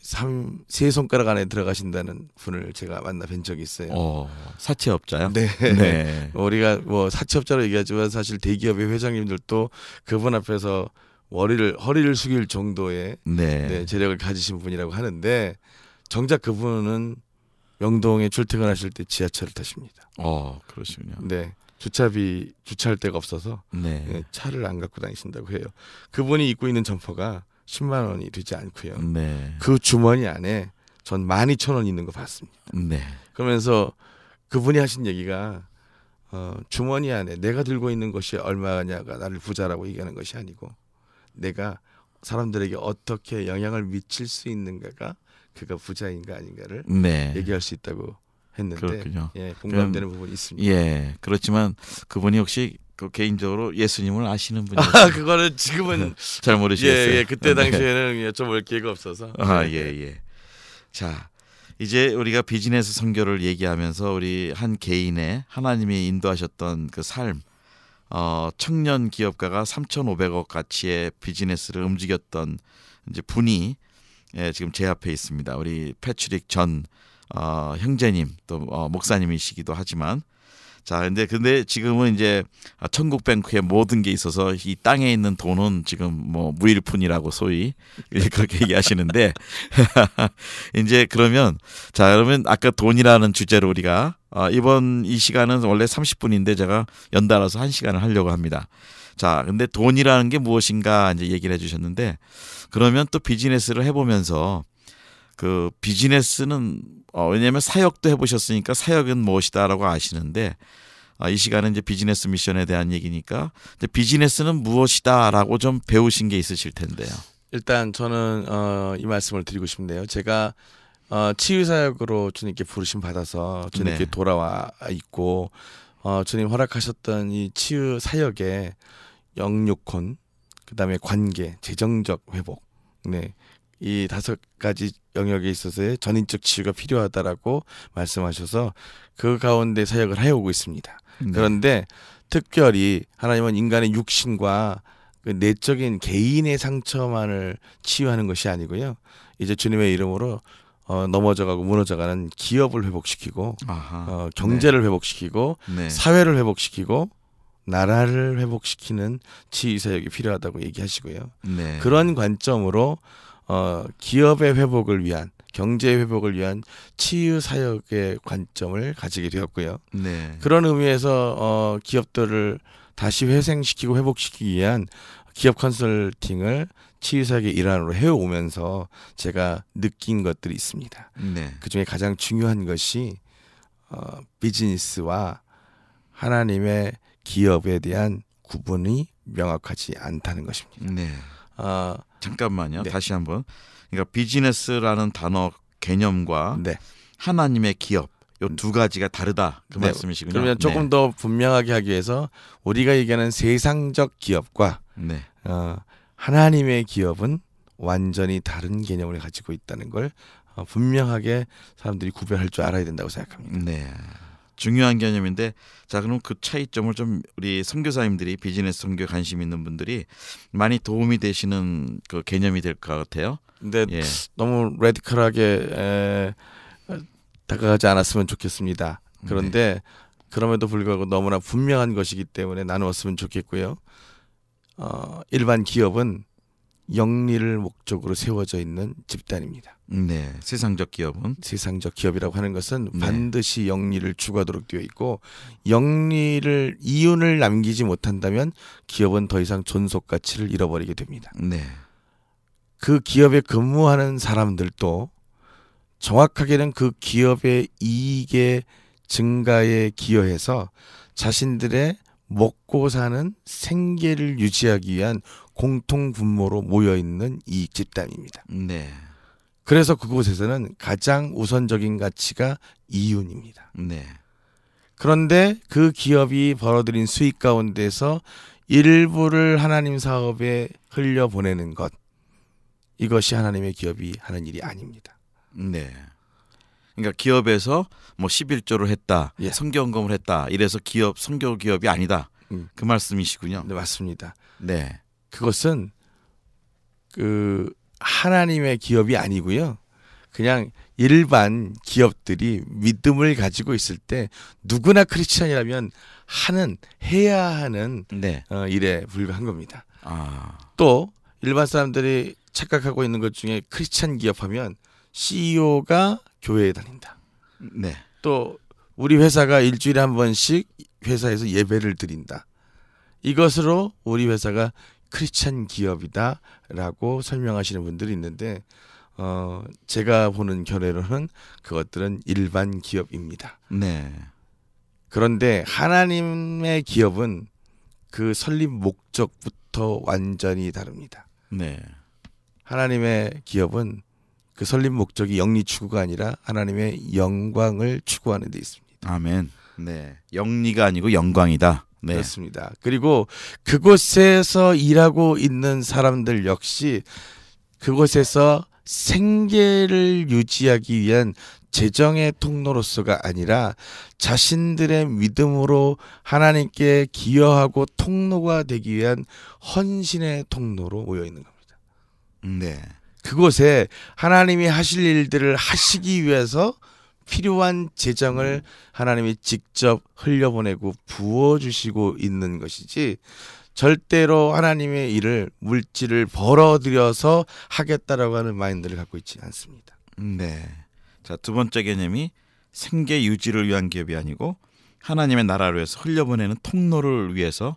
삼, 세 손가락 안에 들어가신다는 분을 제가 만나 뵌 적이 있어요. 어, 사채업자요? 네. 네. 우리가 뭐 사채업자로 얘기하지만 사실 대기업의 회장님들도 그분 앞에서 머리를 허리를 숙일 정도의 네. 네, 재력을 가지신 분이라고 하는데 정작 그분은 영동에 출퇴근하실 때 지하철을 타십니다. 어, 그러시군요. 네. 주차비 주차할 데가 없어서 네. 네 차를 안 갖고 다니신다고 해요. 그분이 입고 있는 점퍼가 10만 원이 되지 않고요. 네. 그 주머니 안에 전 12,000원 있는 거 봤습니다. 네. 그러면서 그분이 하신 얘기가 어, 주머니 안에 내가 들고 있는 것이 얼마냐가 나를 부자라고 얘기하는 것이 아니고 내가 사람들에게 어떻게 영향을 미칠 수 있는가가 그가 부자인가 아닌가를 네. 얘기할 수 있다고 했는데 그렇군요. 예, 공감되는 부분이 있습니다. 예, 그렇지만 그분이 혹시 그 개인적으로 예수님을 아시는 분이 아, 그거는 지금은 잘 모르시겠어요. 예, 예. 그때 네. 당시에는 여쭤볼 기회가 없어서. 아, 네. 예, 예. 자, 이제 우리가 비즈니스 선교를 얘기하면서 우리 한 개인의 하나님이 인도하셨던 그 삶, 어, 청년 기업가가 3,500억 가치의 비즈니스를 움직였던 이제 분이 예, 지금 제 앞에 있습니다. 우리 패트릭 전 어, 형제님 또 어, 목사님이시기도 하지만 자, 근데 근데 지금은 이제 천국뱅크에 모든 게 있어서 이 땅에 있는 돈은 지금 뭐 무일푼이라고 소위 그렇게 얘기하시는데 이제 그러면 자, 그러면 아까 돈이라는 주제로 우리가 어, 이번 이 시간은 원래 30분인데 제가 연달아서 1시간을 하려고 합니다. 자, 근데 돈이라는 게 무엇인가 이제 얘기를 해 주셨는데 그러면 또 비즈니스를 해 보면서 그 비즈니스는 어, 왜냐하면 사역도 해보셨으니까 사역은 무엇이다라고 아시는데 아, 이 시간은 이제 비즈니스 미션에 대한 얘기니까 이제 비즈니스는 무엇이다라고 좀 배우신 게 있으실 텐데요. 일단 저는 어, 이 말씀을 드리고 싶네요. 제가 어, 치유 사역으로 주님께 부르심 받아서 주님께 네. 돌아와 있고 어, 주님 허락하셨던 이 치유 사역에 영육혼 그다음에 관계 재정적 회복 네이 다섯 가지 영역에 있어서의 전인적 치유가 필요하다라고 말씀하셔서 그 가운데 사역을 해오고 있습니다. 네. 그런데 특별히 하나님은 인간의 육신과 그 내적인 개인의 상처만을 치유하는 것이 아니고요. 이제 주님의 이름으로 어, 넘어져가고 무너져가는 기업을 회복시키고 아하, 어, 경제를 네. 회복시키고 네. 사회를 회복시키고 나라를 회복시키는 치유 사역이 필요하다고 얘기하시고요. 네. 그런 관점으로 어, 기업의 회복을 위한 경제 회복을 위한 치유 사역의 관점을 가지게 되었고요. 네. 그런 의미에서 어, 기업들을 다시 회생시키고 회복시키기 위한 기업 컨설팅을 치유사역의 일환으로 해오면서 제가 느낀 것들이 있습니다. 네. 그 중에 가장 중요한 것이 어, 비즈니스와 하나님의 기업에 대한 구분이 명확하지 않다는 것입니다. 네. 어, 잠깐만요. 네. 다시 한번. 그러니까 비즈니스라는 단어 개념과 네. 하나님의 기업 요두 음. 가지가 다르다 그 네. 말씀이시군요. 그러면 네. 조금 네. 더 분명하게 하기 위해서 우리가 얘기하는 세상적 기업과 네. 어, 하나님의 기업은 완전히 다른 개념을 가지고 있다는 걸 어, 분명하게 사람들이 구별할 줄 알아야 된다고 생각합니다. 네. 중요한 개념인데 자 그럼 그 차이점을 좀 우리 선교사님들이 비즈니스 선교 관심 있는 분들이 많이 도움이 되시는 그 개념이 될 것 같아요. 근데 예. 너무 레디컬하게 에, 다가가지 않았으면 좋겠습니다. 음, 그런데 네. 그럼에도 불구하고 너무나 분명한 것이기 때문에 나누었으면 좋겠고요. 어, 일반 기업은 영리를 목적으로 세워져 있는 집단입니다. 네, 세상적 기업은 세상적 기업이라고 하는 것은 네. 반드시 영리를 추구하도록 되어 있고 영리를 이윤을 남기지 못한다면 기업은 더 이상 존속 가치를 잃어버리게 됩니다. 네. 그 기업에 근무하는 사람들도 정확하게는 그 기업의 이익의 증가에 기여해서 자신들의 먹고 사는 생계를 유지하기 위한 공통 분모로 모여 있는 이익 집단입니다. 네. 그래서 그곳에서는 가장 우선적인 가치가 이윤입니다. 네. 그런데 그 기업이 벌어들인 수익 가운데서 일부를 하나님 사업에 흘려보내는 것 이것이 하나님의 기업이 하는 일이 아닙니다. 네. 그러니까 기업에서 뭐 11조를 했다, 예. 성경금을 했다, 이래서 기업 성교 기업이 아니다. 음. 그 말씀이시군요. 네, 맞습니다. 네. 그것은 그 하나님의 기업이 아니고요. 그냥 일반 기업들이 믿음을 가지고 있을 때 누구나 크리스천이라면 하는 해야 하는 네. 어, 일에 불과한 겁니다. 아. 또 일반 사람들이 착각하고 있는 것 중에 크리스천 기업하면 CEO가 교회에 다닌다. 네. 또 우리 회사가 일주일에 한 번씩 회사에서 예배를 드린다. 이것으로 우리 회사가 크리스찬 기업이다라고 설명하시는 분들이 있는데 어 제가 보는 견해로는 그것들은 일반 기업입니다. 네. 그런데 하나님의 기업은 그 설립 목적부터 완전히 다릅니다. 네. 하나님의 기업은 그 설립 목적이 영리 추구가 아니라 하나님의 영광을 추구하는 데 있습니다. 아멘. 네. 영리가 아니고 영광이다. 네. 그렇습니다. 그리고 그곳에서 일하고 있는 사람들 역시 그곳에서 생계를 유지하기 위한 재정의 통로로서가 아니라 자신들의 믿음으로 하나님께 기여하고 통로가 되기 위한 헌신의 통로로 모여 있는 겁니다. 음. 네. 그곳에 하나님이 하실 일들을 하시기 위해서 필요한 재정을 음. 하나님이 직접 흘려보내고 부어주시고 있는 것이지 절대로 하나님의 일을 물질을 벌어들여서 하겠다라고 하는 마인드를 갖고 있지 않습니다. 음, 네. 자, 두 번째 개념이 생계 유지를 위한 기업이 아니고 하나님의 나라로 해서 흘려보내는 통로를 위해서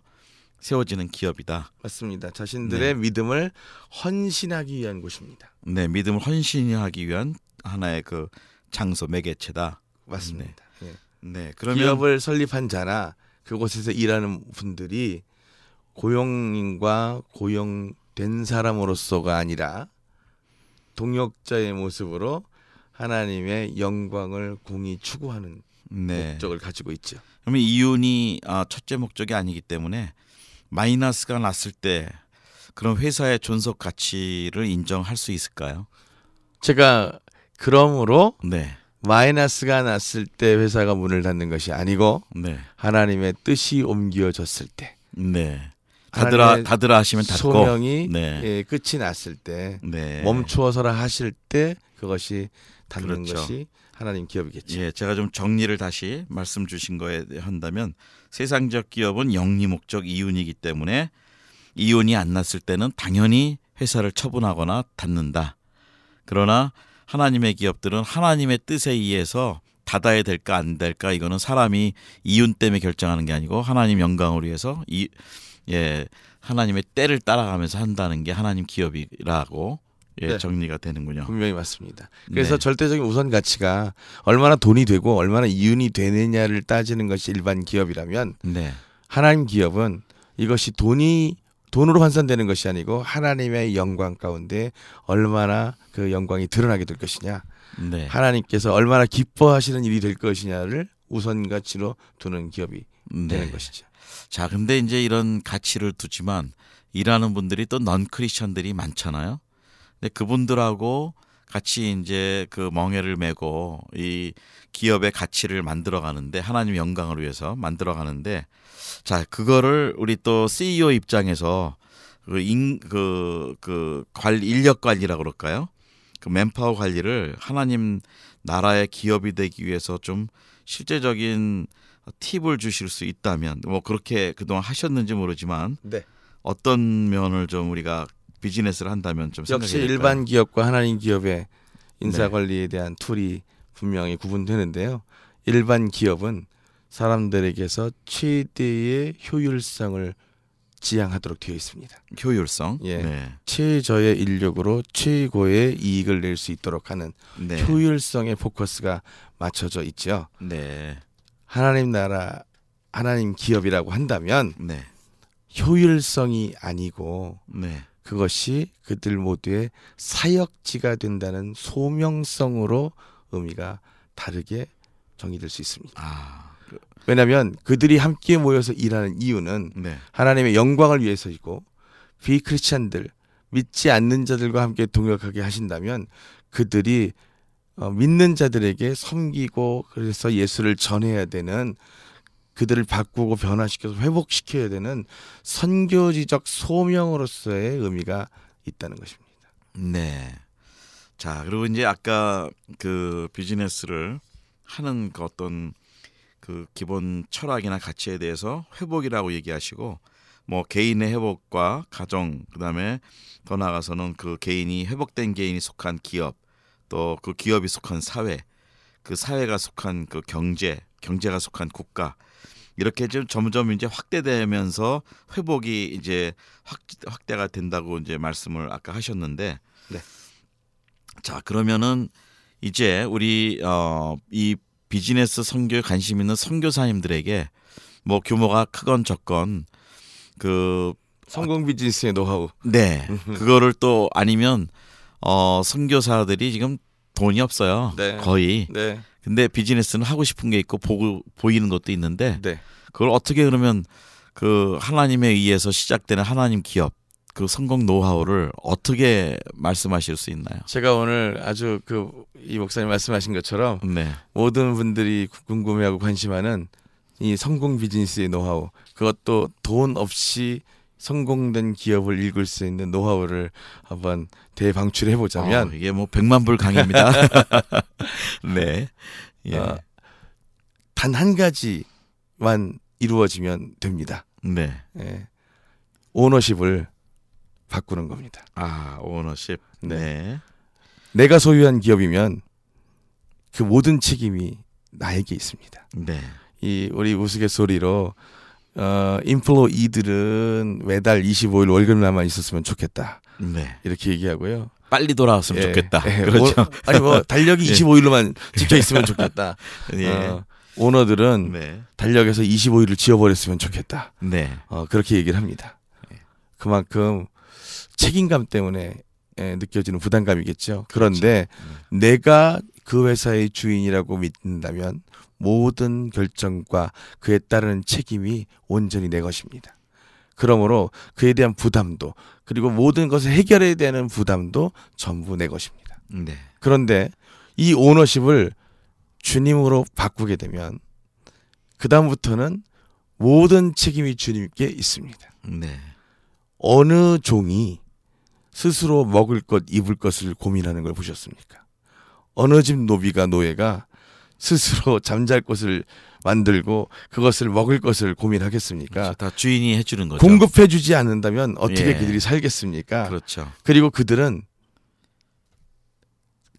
세워지는 기업이다. 맞습니다. 자신들의 네. 믿음을 헌신하기 위한 곳입니다. 네, 믿음을 헌신하기 위한 하나의 그 장소 매개체다. 맞습니다. 음, 네. 네. 네. 그러면 기업을 설립한 자나 그곳에서 일하는 분들이 고용인과 고용된 사람으로서가 아니라 동역자의 모습으로 하나님의 영광을 공히 추구하는 네. 목적을 가지고 있죠. 그러면 이윤이 아, 첫째 목적이 아니기 때문에 마이너스가 났을 때 그런 회사의 존속 가치를 인정할 수 있을까요? 제가 그러므로 네. 마이너스가 났을 때 회사가 문을 닫는 것이 아니고 네. 하나님의 뜻이 옮겨졌을 때 네. 다들아 다들아 하시면 닫고 소명이 네. 예, 끝이 났을 때 네. 멈추어서라 하실 때 그것이 닫는 그렇죠. 것이 하나님 기업이겠죠. 예, 제가 좀 정리를 다시 말씀 주신 거에 한다면 세상적 기업은 영리 목적 이윤이기 때문에 이윤이 안 났을 때는 당연히 회사를 처분하거나 닫는다. 그러나 하나님의 기업들은 하나님의 뜻에 의해서 닫아야 될까 안 될까 이거는 사람이 이윤 때문에 결정하는 게 아니고 하나님 영광을 위해서 이 예, 하나님의 때를 따라가면서 한다는 게 하나님 기업이라고 예, 네. 정리가 되는군요. 분명히 맞습니다. 네. 그래서 네. 절대적인 우선 가치가 얼마나 돈이 되고 얼마나 이윤이 되느냐를 따지는 것이 일반 기업이라면 네. 하나님 기업은 이것이 돈이 돈으로 환산되는 것이 아니고 하나님의 영광 가운데 얼마나 그 영광이 드러나게 될 것이냐. 네. 하나님께서 얼마나 기뻐하시는 일이 될 것이냐를 우선 가치로 두는 기업이 네. 되는 것이죠. 자, 근데 이제 이런 가치를 두지만 일하는 분들이 또 넌 크리스천들이 많잖아요. 근데 그분들하고 같이 이제 그 멍해를 메고 이 기업의 가치를 만들어 가는데 하나님 영광을 위해서 만들어 가는데 자, 그거를 우리 또 CEO 입장에서 그, 인, 그, 그 관리, 인력 관리라 그럴까요? 그 맨파워 관리를 하나님 나라의 기업이 되기 위해서 좀 실제적인 팁을 주실 수 있다면 뭐 그렇게 그동안 하셨는지 모르지만 네. 어떤 면을 좀 우리가 비즈니스를 한다면 좀 역시 일반 기업과 하나님 기업의 인사 네. 관리에 대한 툴이 분명히 구분되는데요. 일반 기업은 사람들에게서 최대의 효율성을 지향하도록 되어 있습니다. 효율성. 예. 네. 최저의 인력으로 최고의 이익을 낼 수 있도록 하는 네. 효율성의 포커스가 맞춰져 있죠. 네. 하나님 나라 하나님 기업이라고 한다면 네. 효율성이 아니고 네. 그것이 그들 모두의 사역지가 된다는 소명성으로 의미가 다르게 정의될 수 있습니다. 아. 왜냐하면 그들이 함께 모여서 일하는 이유는 네. 하나님의 영광을 위해서이고 비크리스찬들 믿지 않는 자들과 함께 동역하게 하신다면 그들이 어, 믿는 자들에게 섬기고 그래서 예수를 전해야 되는 그들을 바꾸고 변화시켜서 회복시켜야 되는 선교지적 소명으로서의 의미가 있다는 것입니다. 네. 자, 그리고 이제 아까 그 비즈니스를 하는 그 어떤 그 기본 철학이나 가치에 대해서 회복이라고 얘기하시고 뭐 개인의 회복과 가정 그다음에 더 나아가서는 그 개인이 회복된 개인이 속한 기업 또 그 기업이 속한 사회 그 사회가 속한 그 경제 경제가 속한 국가 이렇게 좀 점점 이제 확대되면서 회복이 이제 확, 확대가 된다고 이제 말씀을 아까 하셨는데 네. 자 그러면은 이제 우리 어이 비즈니스 선교에 관심 있는 선교사님들에게 뭐 규모가 크건 적건 그 성공 비즈니스의 노하우 네 그거를 또 아니면 어 선교사들이 지금 돈이 없어요 네. 거의 네. 근데 비즈니스는 하고 싶은 게 있고 보고 보이는 것도 있는데 네. 그걸 어떻게 그러면 그 하나님에 의해서 시작되는 하나님 기업 그 성공 노하우를 어떻게 말씀하실 수 있나요? 제가 오늘 아주 그 이 목사님 말씀하신 것처럼 네. 모든 분들이 궁금해하고 관심하는 이 성공 비즈니스의 노하우 그것도 돈 없이 성공된 기업을 읽을 수 있는 노하우를 한번 대방출해 보자면 어, 이게 뭐 백만 불 강의입니다. 네. 어, 예. 어, 단한 가지만 이루어지면 됩니다. 네. 예. 오너십을 바꾸는 겁니다. 아, 오너십. 네. 네. 내가 소유한 기업이면 그 모든 책임이 나에게 있습니다. 네. 이 우리 우스갯소리로 어, 인플로이들은 매달 25일 월급 남만 있었으면 좋겠다. 네. 이렇게 얘기하고요. 빨리 돌아왔으면 예, 좋겠다. 예, 그렇죠. 뭐, 아니 뭐 달력이 25일로만 예. 찍혀 있으면 좋겠다. 예. 어, 오너들은 네. 달력에서 25일을 지워버렸으면 좋겠다. 네. 어, 그렇게 얘기를 합니다. 예. 그만큼 책임감 때문에 예, 느껴지는 부담감이겠죠. 그렇죠. 그런데 그렇지. 음. 내가 그 회사의 주인이라고 믿는다면 모든 결정과 그에 따르는 책임이 온전히 내 것입니다. 그러므로 그에 대한 부담도 그리고 모든 것을 해결해야 되는 부담도 전부 내 것입니다. 네. 그런데 이 오너십을 주님으로 바꾸게 되면 그 다음부터는 모든 책임이 주님께 있습니다. 네. 어느 종이 스스로 먹을 것, 입을 것을 고민하는 걸 보셨습니까? 어느 집 노비가 노예가 스스로 잠잘 곳을 만들고 그것을 먹을 것을 고민하겠습니까? 그렇죠. 다 주인이 해주는 거죠. 공급해주지 않는다면 어떻게 예. 그들이 살겠습니까? 그렇죠. 그리고 그들은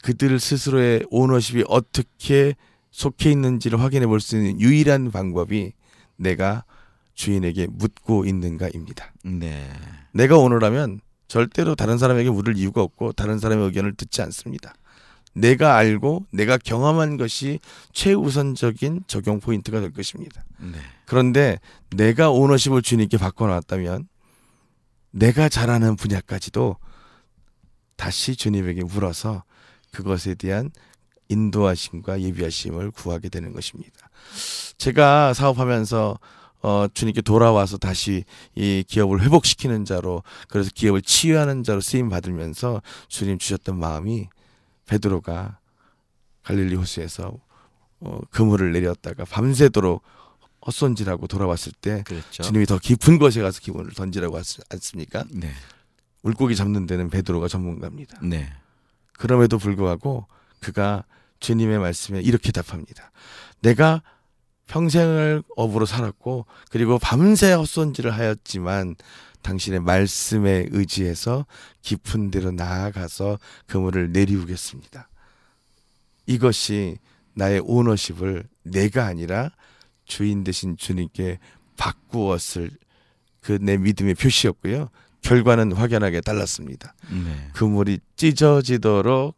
그들 스스로의 오너십이 어떻게 속해 있는지를 확인해 볼 수 있는 유일한 방법이 내가 주인에게 묻고 있는가입니다. 네. 내가 오너라면 절대로 다른 사람에게 물을 이유가 없고 다른 사람의 의견을 듣지 않습니다. 내가 알고 내가 경험한 것이 최우선적인 적용 포인트가 될 것입니다. 네. 그런데 내가 오너십을 주님께 바꿔놨다면 내가 잘하는 분야까지도 다시 주님에게 물어서 그것에 대한 인도하심과 예비하심을 구하게 되는 것입니다. 제가 사업하면서 어, 주님께 돌아와서 다시 이 기업을 회복시키는 자로 그래서 기업을 치유하는 자로 쓰임 받으면서 주님 주셨던 마음이 베드로가 갈릴리 호수에서 어, 그물을 내렸다가 밤새도록 헛손질하고 돌아왔을 때 그랬죠. 주님이 더 깊은 곳에 가서 기분을 던지라고 하지 않습니까? 네. 물고기 잡는 데는 베드로가 전문가입니다. 네. 그럼에도 불구하고 그가 주님의 말씀에 이렇게 답합니다. 내가 평생을 업으로 살았고 그리고 밤새 헛손질을 하였지만 당신의 말씀에 의지해서 깊은 데로 나아가서 그물을 내리우겠습니다. 이것이 나의 오너십을 내가 아니라 주인 되신 주님께 바꾸었을 그 내 믿음의 표시였고요. 결과는 확연하게 달랐습니다. 네. 그물이 찢어지도록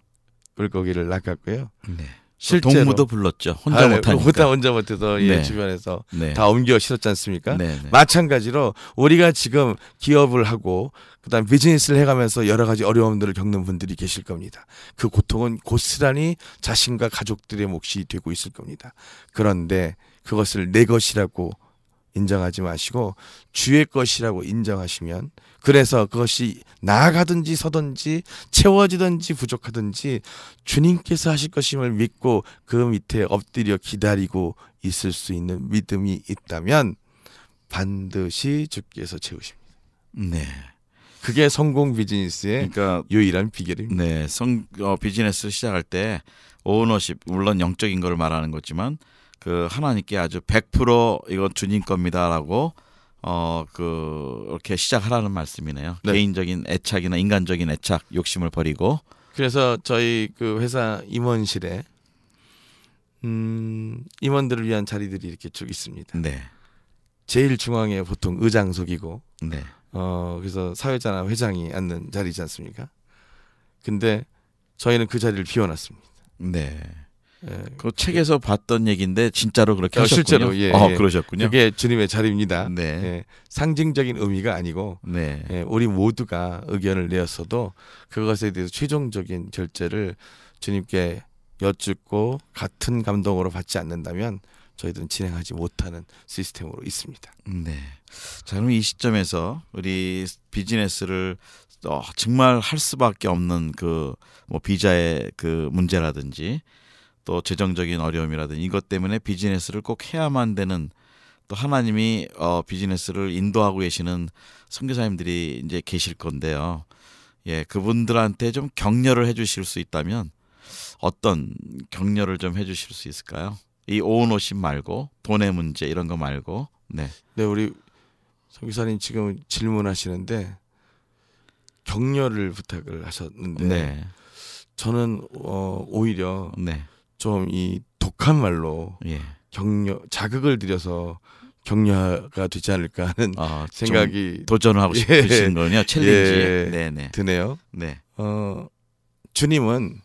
물고기를 낚았고요. 네. 실제로. 동무도 불렀죠. 혼자 아, 못하니까. 혼자, 혼자 못해서 예, 네. 주변에서 네. 다 옮겨 실었지 않습니까? 네, 네, 마찬가지로 우리가 지금 기업을 하고 그다음 비즈니스를 해가면서 여러 가지 어려움들을 겪는 분들이 계실 겁니다. 그 고통은 고스란히 자신과 가족들의 몫이 되고 있을 겁니다. 그런데 그것을 내 것이라고 인정하지 마시고 주의 것이라고 인정하시면 그래서 그것이 나아가든지 서든지 채워지든지 부족하든지 주님께서 하실 것임을 믿고 그 밑에 엎드려 기다리고 있을 수 있는 믿음이 있다면 반드시 주께서 채우십니다. 네. 그게 성공 비즈니스의 그러니까, 유일한 비결입니다. 네, 성 어, 비즈니스 시작할 때 오너십 물론 영적인 거를 말하는 거지만 그 하나님께 아주 100% 이건 주님 겁니다라고 어 그 이렇게 시작하라는 말씀이네요. 네. 개인적인 애착이나 인간적인 애착, 욕심을 버리고 그래서 저희 그 회사 임원실에 음, 임원들을 위한 자리들이 이렇게 쭉 있습니다. 네. 제일 중앙에 보통 의장석이고 네. 어 그래서 사회자나 회장이 앉는 자리지 않습니까? 근데 저희는 그 자리를 비워놨습니다. 네. 예. 그 책에서 봤던 얘기인데 진짜로 그렇게 아, 하셨군요. 실제로 예, 아, 예. 그러셨군요. 그게 주님의 자리입니다. 네. 예. 상징적인 의미가 아니고 네. 예, 우리 모두가 의견을 내었어도 그것에 대해서 최종적인 결제를 주님께 여쭙고 같은 감동으로 받지 않는다면 저희들은 진행하지 못하는 시스템으로 있습니다. 네. 자, 그럼 이 시점에서 우리 비즈니스를 어, 정말 할 수밖에 없는 그뭐 비자의 그 문제라든지 또 재정적인 어려움이라든 지 이것 때문에 비즈니스를 꼭 해야만 되는 또 하나님이 어, 비즈니스를 인도하고 계시는 선교사님들이 이제 계실 건데요. 예, 그분들한테 좀 격려를 해주실 수 있다면 어떤 격려를 좀 해주실 수 있을까요? 이 오은오심 말고 돈의 문제 이런 거 말고 네. 네, 우리 선교사님 지금 질문하시는데 격려를 부탁을 하셨는데 네. 저는 어, 오히려 네. 좀이 독한 말로 예. 격려 자극을 들여서 격려가 되지 않을까 하는 아, 생각이 도전을 하고 예. 싶으신 예, 거냐 챌린지 예, 드네요. 네. 어, 주님은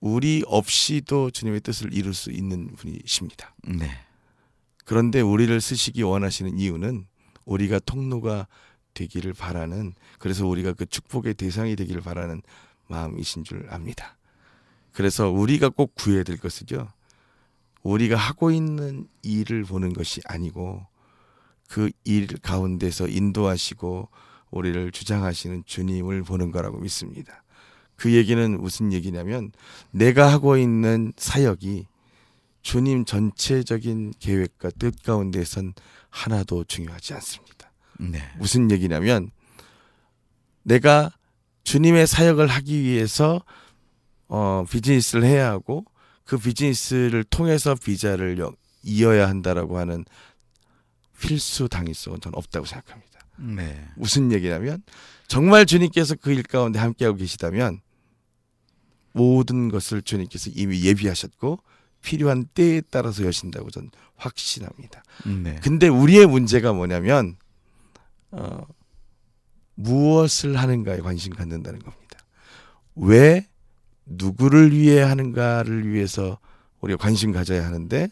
우리 없이도 주님의 뜻을 이룰 수 있는 분이십니다. 네. 그런데 우리를 쓰시기 원하시는 이유는 우리가 통로가 되기를 바라는 그래서 우리가 그 축복의 대상이 되기를 바라는 마음이신 줄 압니다. 그래서 우리가 꼭 구해야 될 것이죠. 우리가 하고 있는 일을 보는 것이 아니고 그 일 가운데서 인도하시고 우리를 주장하시는 주님을 보는 거라고 믿습니다. 그 얘기는 무슨 얘기냐면 내가 하고 있는 사역이 주님 전체적인 계획과 뜻 가운데선 하나도 중요하지 않습니다. 네. 무슨 얘기냐면 내가 주님의 사역을 하기 위해서 어, 비즈니스를 해야 하고 그 비즈니스를 통해서 비자를 이어야 한다라고 하는 필수 당위성은 저는 없다고 생각합니다. 네. 무슨 얘기냐면 정말 주님께서 그 일 가운데 함께하고 계시다면 모든 것을 주님께서 이미 예비하셨고 필요한 때에 따라서 여신다고 저는 확신합니다. 네. 근데 우리의 문제가 뭐냐면 어, 무엇을 하는가에 관심 갖는다는 겁니다. 왜 누구를 위해 하는가를 위해서 우리가 관심 가져야 하는데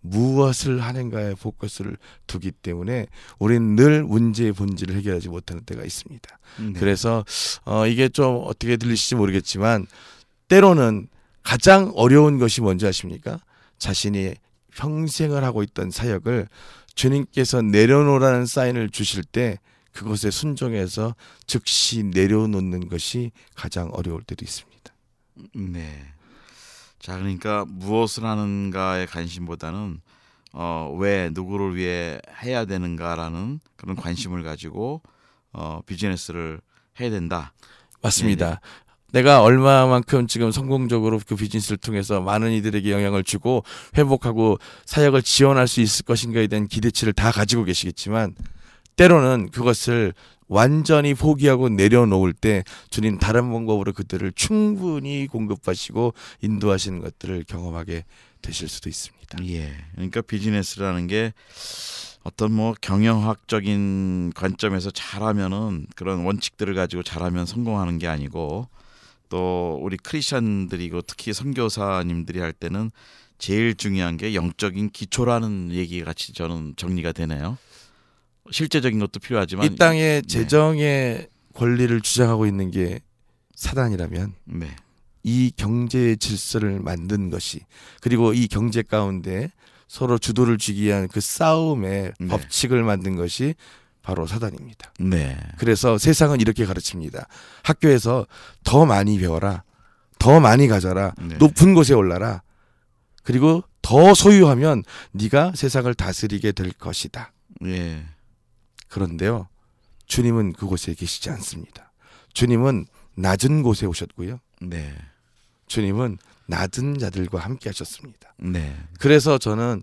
무엇을 하는가에 포커스를 두기 때문에 우리는 늘 문제의 본질을 해결하지 못하는 때가 있습니다. 음, 네. 그래서 어 이게 좀 어떻게 들리실지 모르겠지만 때로는 가장 어려운 것이 뭔지 아십니까? 자신이 평생을 하고 있던 사역을 주님께서 내려놓으라는 사인을 주실 때 그것에 순종해서 즉시 내려놓는 것이 가장 어려울 때도 있습니다. 네. 자, 그러니까 무엇을 하는가에 관심보다는 어, 왜 누구를 위해 해야 되는가라는 그런 관심을 가지고 어, 비즈니스를 해야 된다. 맞습니다. 네네. 네. 내가 얼마만큼 지금 성공적으로 그 비즈니스를 통해서 많은 이들에게 영향을 주고 회복하고 사역을 지원할 수 있을 것인가에 대한 기대치를 다 가지고 계시겠지만 때로는 그것을 완전히 포기하고 내려놓을 때 주님 다른 방법으로 그들을 충분히 공급하시고 인도하시는 것들을 경험하게 되실 수도 있습니다. 예. 그러니까 비즈니스라는 게 어떤 뭐 경영학적인 관점에서 잘하면은 그런 원칙들을 가지고 잘하면 성공하는 게 아니고 또 우리 크리스천들이고 특히 선교사님들이 할 때는 제일 중요한 게 영적인 기초라는 얘기 같이 저는 정리가 되네요. 실제적인 것도 필요하지만 이 땅의 네. 재정의 권리를 주장하고 있는 게 사단이라면 네. 이경제 질서를 만든 것이 그리고 이 경제 가운데 서로 주도를 주기 위한 그 싸움의 네. 법칙을 만든 것이 바로 사단입니다. 네. 그래서 세상은 이렇게 가르칩니다. 학교에서 더 많이 배워라. 더 많이 가져라. 네. 높은 곳에 올라라. 그리고 더 소유하면 네가 세상을 다스리게 될 것이다. 네. 그런데요. 주님은 그곳에 계시지 않습니다. 주님은 낮은 곳에 오셨고요. 네. 주님은 낮은 자들과 함께 하셨습니다. 네. 그래서 저는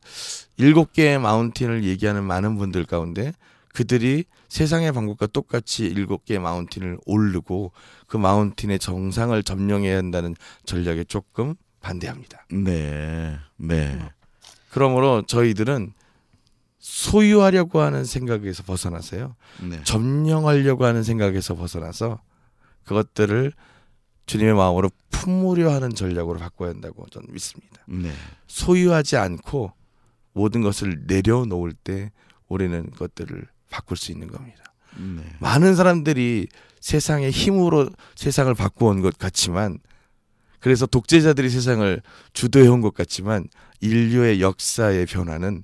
일곱 개의 마운틴을 얘기하는 많은 분들 가운데 그들이 세상의 방법과 똑같이 일곱 개의 마운틴을 오르고 그 마운틴의 정상을 점령해야 한다는 전략에 조금 반대합니다. 네. 네. 그러므로 저희들은 소유하려고 하는 생각에서 벗어나서요. 네. 점령하려고 하는 생각에서 벗어나서 그것들을 주님의 마음으로 품으려 하는 전략으로 바꿔야 한다고 저는 믿습니다. 네. 소유하지 않고 모든 것을 내려놓을 때 우리는 것들을 바꿀 수 있는 겁니다. 네. 많은 사람들이 세상의 힘으로 세상을 바꾸어 온 것 같지만 그래서 독재자들이 세상을 주도해 온 것 같지만 인류의 역사의 변화는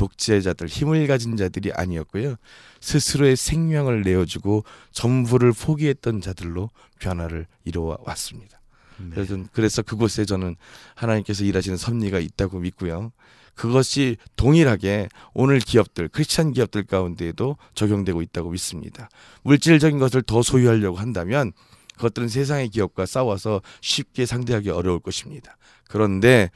독재자들, 힘을 가진 자들이 아니었고요. 스스로의 생명을 내어주고 전부를 포기했던 자들로 변화를 이루어 왔습니다. 네. 그래서 그곳에 저는 하나님께서 일하시는 섭리가 있다고 믿고요. 그것이 동일하게 오늘 기업들, 크리스천 기업들 가운데에도 적용되고 있다고 믿습니다. 물질적인 것을 더 소유하려고 한다면 그것들은 세상의 기업과 싸워서 쉽게 상대하기 어려울 것입니다. 그런데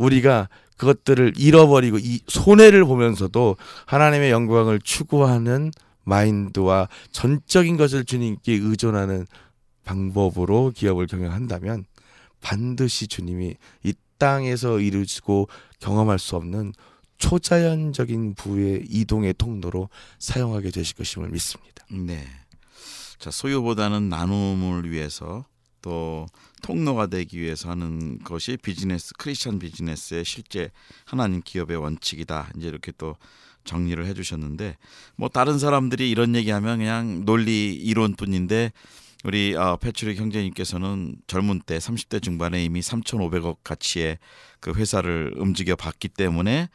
우리가 그것들을 잃어버리고 이 손해를 보면서도 하나님의 영광을 추구하는 마인드와 전적인 것을 주님께 의존하는 방법으로 기업을 경영한다면 반드시 주님이 이 땅에서 이루어지고 경험할 수 없는 초자연적인 부의 이동의 통로로 사용하게 되실 것임을 믿습니다. 네. 자, 소유보다는 나눔을 위해서 또 통로가 되기 위해서 하는 것이 비즈니스 크리스천 비즈니스의 실제 하나님 기업의 원칙이다. 이제 이렇게 또 정리를 해주셨는데 뭐 다른 사람들이 이런 얘기하면 그냥 논리 이론뿐인데 우리 어, 패츄리 형제님께서는 젊은 때 30대 중반에 이미 3,500억 가치의 그 회사를 움직여 봤기 때문에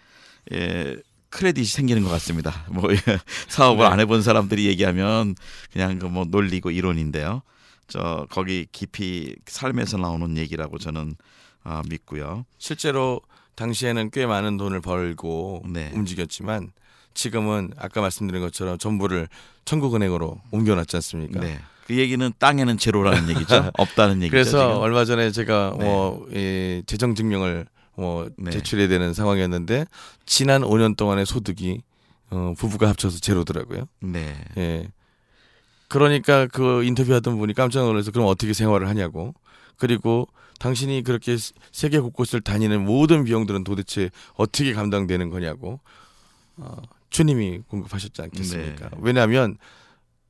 예, 크레딧이 생기는 것 같습니다. 뭐 사업을 네. 안 해본 사람들이 얘기하면 그냥 그 뭐 논리고 이론인데요. 저 거기 깊이 삶에서 나오는 얘기라고 저는 아, 믿고요. 실제로 당시에는 꽤 많은 돈을 벌고 네. 움직였지만 지금은 아까 말씀드린 것처럼 전부를 천국은행으로 옮겨놨지 않습니까? 네. 그 얘기는 땅에는 제로라는 얘기죠. 없다는 얘기죠. 그래서 지금. 얼마 전에 제가 네. 뭐 예, 재정 증명을 뭐 네. 제출해야 되는 상황이었는데 지난 5년 동안의 소득이 어, 부부가 합쳐서 제로더라고요. 네. 예. 그러니까 그 인터뷰하던 분이 깜짝 놀라서 그럼 어떻게 생활을 하냐고. 그리고 당신이 그렇게 세계 곳곳을 다니는 모든 비용들은 도대체 어떻게 감당되는 거냐고 어, 주님이 공급하셨지 않겠습니까? 네. 왜냐하면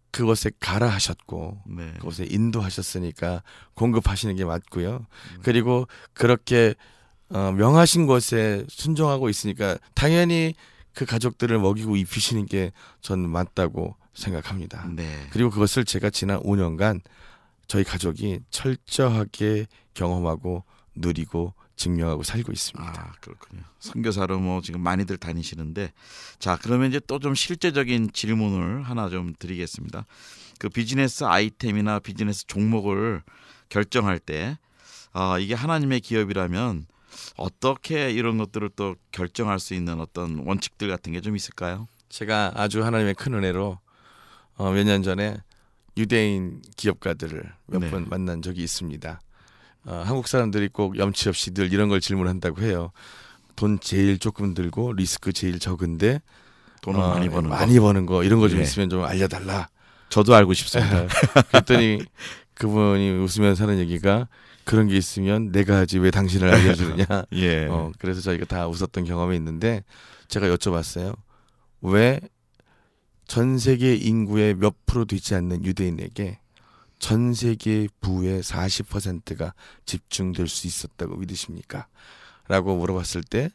그것에 가라 하셨고 네. 그것에 인도하셨으니까 공급하시는 게 맞고요. 음. 그리고 그렇게 어, 명하신 것에 순종하고 있으니까 당연히 그 가족들을 먹이고 입히시는 게 전 맞다고 생각합니다. 네. 그리고 그것을 제가 지난 5년간 저희 가족이 철저하게 경험하고 누리고 증명하고 살고 있습니다. 아, 그렇군요. 선교사로 뭐 지금 많이들 다니시는데 자, 그러면 이제 또 좀 실제적인 질문을 하나 좀 드리겠습니다. 그 비즈니스 아이템이나 비즈니스 종목을 결정할 때 아, 이게 하나님의 기업이라면 어떻게 이런 것들을 또 결정할 수 있는 어떤 원칙들 같은 게 좀 있을까요? 제가 아주 하나님의 큰 은혜로 어, 몇 년 전에 유대인 기업가들을 몇번 네. 만난 적이 있습니다. 어, 한국 사람들이 꼭 염치 없이 늘 이런 걸 질문한다고 해요. 돈 제일 조금 들고 리스크 제일 적은데 돈 어, 많이 버는 많이 거. 버는 거 이런 거좀 네. 있으면 좀 알려달라. 저도 알고 싶습니다. 그랬더니 그분이 웃으면서 하는 얘기가 그런 게 있으면 내가 하지 왜 당신을 알려주느냐. 예. 어, 그래서 저희가 다 웃었던 경험이 있는데 제가 여쭤봤어요. 왜전 세계 인구의 몇 프로 되지 않는 유대인에게 전 세계 부의 40%가 집중될 수 있었다고 믿으십니까? 라고 물어봤을 때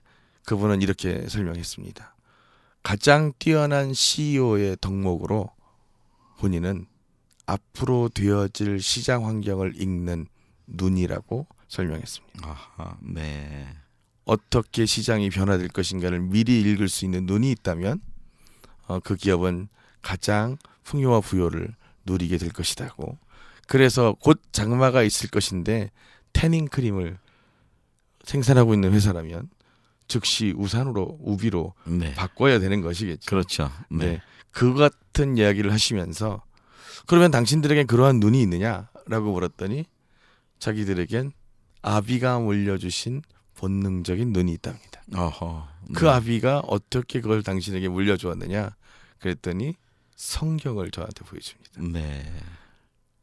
그분은 이렇게 설명했습니다. 가장 뛰어난 CEO의 덕목으로 본인은 앞으로 되어질 시장 환경을 읽는 눈이라고 설명했습니다. 아하, 네. 어떻게 시장이 변화될 것인가를 미리 읽을 수 있는 눈이 있다면 어, 그 기업은 가장 풍요와 부요를 누리게 될 것이다고. 그래서 곧 장마가 있을 것인데 태닝 크림을 생산하고 있는 회사라면 즉시 우산으로 우비로 네. 바꿔야 되는 것이겠죠. 그렇죠. 네. 네. 그 같은 이야기를 하시면서 그러면 당신들에게 그러한 눈이 있느냐라고 물었더니 자기들에겐 아비가 물려주신 본능적인 눈이 있답니다. 어허, 그 네. 그 아비가 어떻게 그걸 당신에게 물려주었느냐? 그랬더니 성경을 저한테 보여줍니다. 네.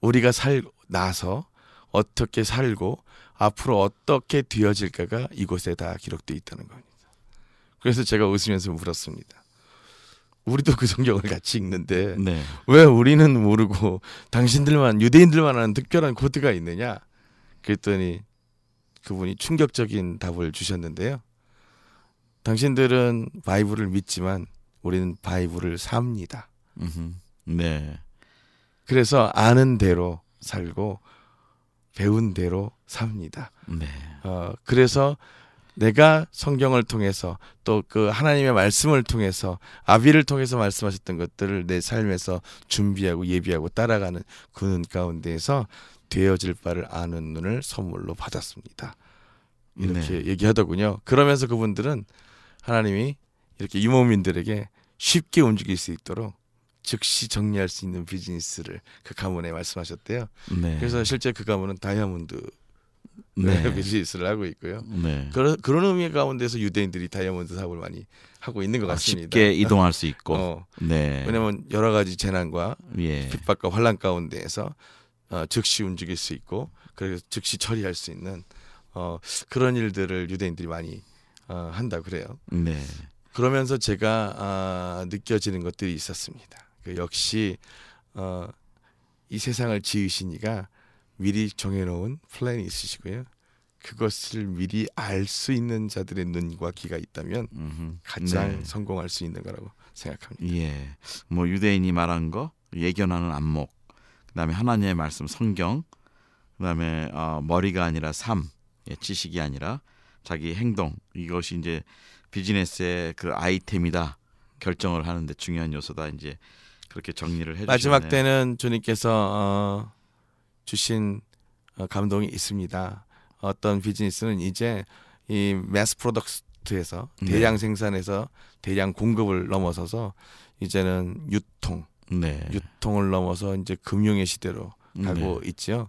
우리가 살 나서 어떻게 살고 앞으로 어떻게 되어질까가 이곳에 다 기록돼 있다는 겁니다. 그래서 제가 웃으면서 물었습니다. 우리도 그 성경을 같이 읽는데 네. 왜 우리는 모르고 당신들만 유대인들만 하는 특별한 코드가 있느냐? 그랬더니 그분이 충격적인 답을 주셨는데요. 당신들은 바이블을 믿지만 우리는 바이브를 삽니다. 네. 그래서 아는 대로 살고 배운 대로 삽니다. 네. 어, 그래서 내가 성경을 통해서 또 그 하나님의 말씀을 통해서 아비를 통해서 말씀하셨던 것들을 내 삶에서 준비하고 예비하고 따라가는 그 눈 가운데에서 되어질 바를 아는 눈을 선물로 받았습니다. 이렇게 네. 얘기하더군요. 그러면서 그분들은 하나님이 이렇게 유목민들에게 쉽게 움직일 수 있도록 즉시 정리할 수 있는 비즈니스를 그 가문에 말씀하셨대요. 네. 그래서 실제 그 가문은 다이아몬드 네. 네 비즈니스를 하고 있고요. 네. 그런 그런 의미 가운데서 유대인들이 다이아몬드 사업을 많이 하고 있는 것 아, 같습니다. 쉽게 이동할 수 있고. 어. 네. 왜냐하면 여러 가지 재난과 예. 핍박과 환란 가운데에서 어, 즉시 움직일 수 있고 그래서 즉시 처리할 수 있는 어, 그런 일들을 유대인들이 많이 어, 한다 그래요. 네. 그러면서 제가 아, 느껴지는 것들이 있었습니다. 그 역시 어, 이 세상을 지으신 이가 미리 정해놓은 플랜이 있으시고요. 그것을 미리 알 수 있는 자들의 눈과 귀가 있다면 가장 네. 성공할 수 있는 거라고 생각합니다. 예, 뭐 유대인이 말한 거 예견하는 안목, 그다음에 하나님의 말씀 성경, 그다음에 어, 머리가 아니라 삶, 예, 지식이 아니라 자기 행동 이것이 이제 비즈니스의 그 아이템이다 결정을 하는데 중요한 요소다 이제 그렇게 정리를 해주시네요. 마지막 때는 주님께서 어, 주신 어, 감동이 있습니다. 어떤 비즈니스는 이제 이 매스 프로덕트에서 네. 대량 생산에서 대량 공급을 넘어서서 이제는 유통, 네. 유통을 넘어서 이제 금융의 시대로 가고 네. 있죠어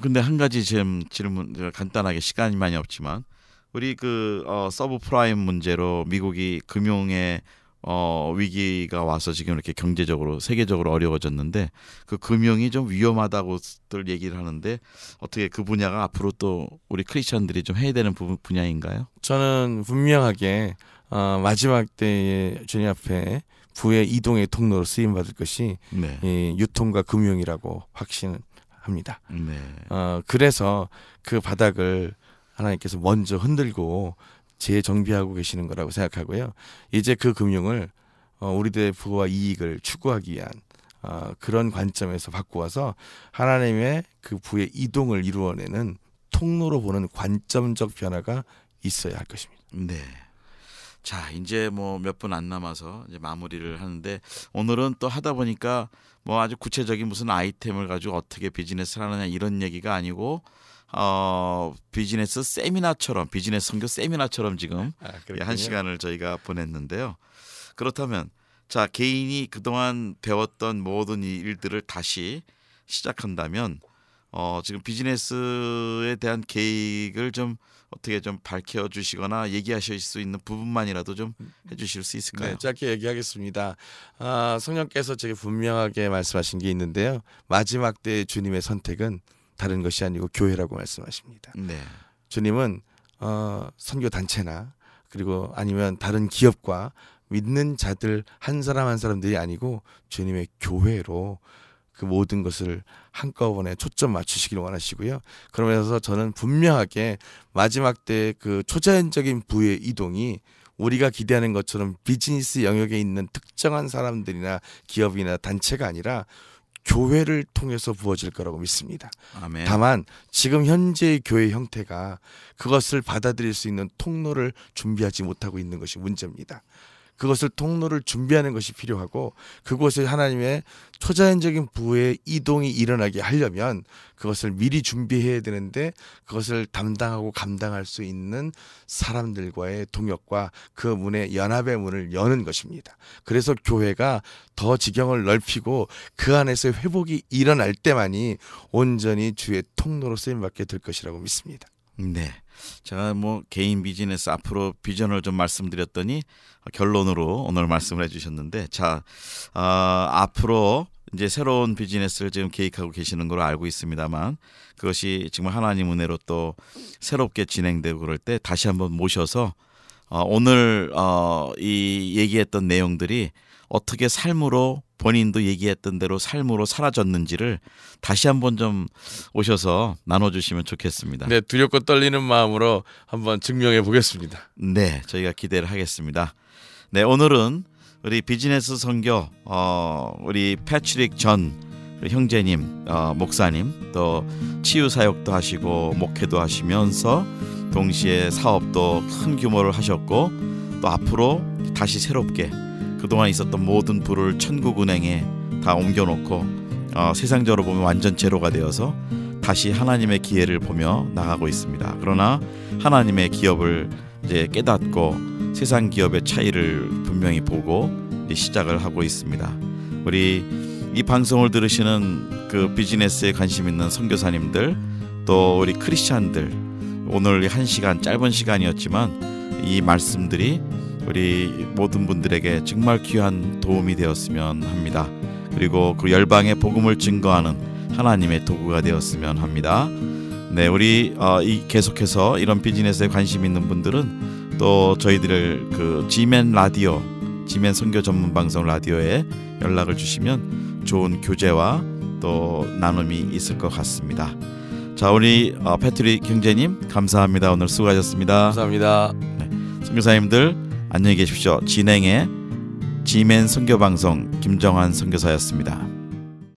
근데 한 가지 지금 질문 간단하게 시간이 많이 없지만 우리 그 어, 서브프라임 문제로 미국이 금융의 어, 위기가 와서 지금 이렇게 경제적으로 세계적으로 어려워졌는데 그 금융이 좀 위험하다고들 얘기를 하는데 어떻게 그 분야가 앞으로 또 우리 크리스천들이 좀 해야 되는 부분 분야인가요? 저는 분명하게 어, 마지막 때에 주님 앞에 부의 이동의 통로로 쓰임 받을 것이 네. 이 유통과 금융이라고 확신합니다. 네. 어, 그래서 그 바닥을 하나님께서 먼저 흔들고 재정비하고 계시는 거라고 생각하고요. 이제 그 금융을 어, 우리들의 부와 이익을 추구하기 위한 어, 그런 관점에서 바꾸어서 하나님의 그 부의 이동을 이루어내는 통로로 보는 관점적 변화가 있어야 할 것입니다. 네. 자 이제 뭐 몇 분 안 남아서 이제 마무리를 하는데 오늘은 또 하다 보니까 뭐 아주 구체적인 무슨 아이템을 가지고 어떻게 비즈니스를 하느냐 이런 얘기가 아니고 어, 비즈니스 세미나처럼 비즈니스 선교 세미나처럼 지금 아, 예, 한 시간을 저희가 보냈는데요. 그렇다면 자 개인이 그동안 배웠던 모든 일들을 다시 시작한다면 어, 지금 비즈니스에 대한 계획을 좀 어떻게 좀 밝혀 주시거나 얘기하실 수 있는 부분만이라도 좀 해주실 수 있을까요? 네, 짧게 얘기하겠습니다. 아, 성령께서 제게 분명하게 말씀하신 게 있는데요. 마지막 때 주님의 선택은 다른 것이 아니고 교회라고 말씀하십니다. 네. 주님은 어, 선교 단체나 그리고 아니면 다른 기업과 믿는 자들 한 사람 한 사람들이 아니고 주님의 교회로 그 모든 것을 한꺼번에 초점 맞추시기를 원하시고요. 그러면서 저는 분명하게 마지막 때 그 초자연적인 부의 이동이 우리가 기대하는 것처럼 비즈니스 영역에 있는 특정한 사람들이나 기업이나 단체가 아니라 교회를 통해서 부어질 거라고 믿습니다. 아멘. 다만 지금 현재의 교회 형태가 그것을 받아들일 수 있는 통로를 준비하지 못하고 있는 것이 문제입니다. 그것을 통로를 준비하는 것이 필요하고 그곳에 하나님의 초자연적인 부의 이동이 일어나게 하려면 그것을 미리 준비해야 되는데 그것을 담당하고 감당할 수 있는 사람들과의 동역과 그 문의 연합의 문을 여는 것입니다. 그래서 교회가 더 지경을 넓히고 그 안에서 회복이 일어날 때만이 온전히 주의 통로로 쓰임 받게 될 것이라고 믿습니다. 네. 제가 뭐 개인 비즈니스 앞으로 비전을 좀 말씀드렸더니 결론으로 오늘 말씀을 해주셨는데 자 어, 앞으로 이제 새로운 비즈니스를 지금 계획하고 계시는 걸로 알고 있습니다만 그것이 지금 하나님 은혜로 또 새롭게 진행되고 그럴 때 다시 한번 모셔서 어, 오늘 어, 이 얘기했던 내용들이 어떻게 삶으로 본인도 얘기했던 대로 삶으로 사라졌는지를 다시 한번 좀 오셔서 나눠주시면 좋겠습니다. 네, 두렵고 떨리는 마음으로 한번 증명해 보겠습니다. 네, 저희가 기대를 하겠습니다. 네, 오늘은 우리 비즈니스 선교 어, 우리 패트릭 전 형제님 어, 목사님 또 치유 사역도 하시고 목회도 하시면서 동시에 사업도 큰 규모를 하셨고 또 앞으로 다시 새롭게 그동안 있었던 모든 부를 천국은행에 다 옮겨놓고 어, 세상적으로 보면 완전 제로가 되어서 다시 하나님의 기회를 보며 나가고 있습니다. 그러나 하나님의 기업을 이제 깨닫고 세상 기업의 차이를 분명히 보고 시작을 하고 있습니다. 우리 이 방송을 들으시는 그 비즈니스에 관심 있는 선교사님들 또 우리 크리스찬들 오늘 한 시간 짧은 시간이었지만 이 말씀들이 우리 모든 분들에게 정말 귀한 도움이 되었으면 합니다. 그리고 그 열방의 복음을 증거하는 하나님의 도구가 되었으면 합니다. 네, 우리 어, 이 계속해서 이런 비즈니스에 관심 있는 분들은 또 저희들을 그 지멘 라디오, 지멘 선교 전문 방송 라디오에 연락을 주시면 좋은 교제와 또 나눔이 있을 것 같습니다. 자, 우리 어, 패트릭 경제님 감사합니다. 오늘 수고하셨습니다. 감사합니다. 네, 선교사님들 안녕히 계십시오. 진행의 지멘 선교방송 김정환 선교사였습니다.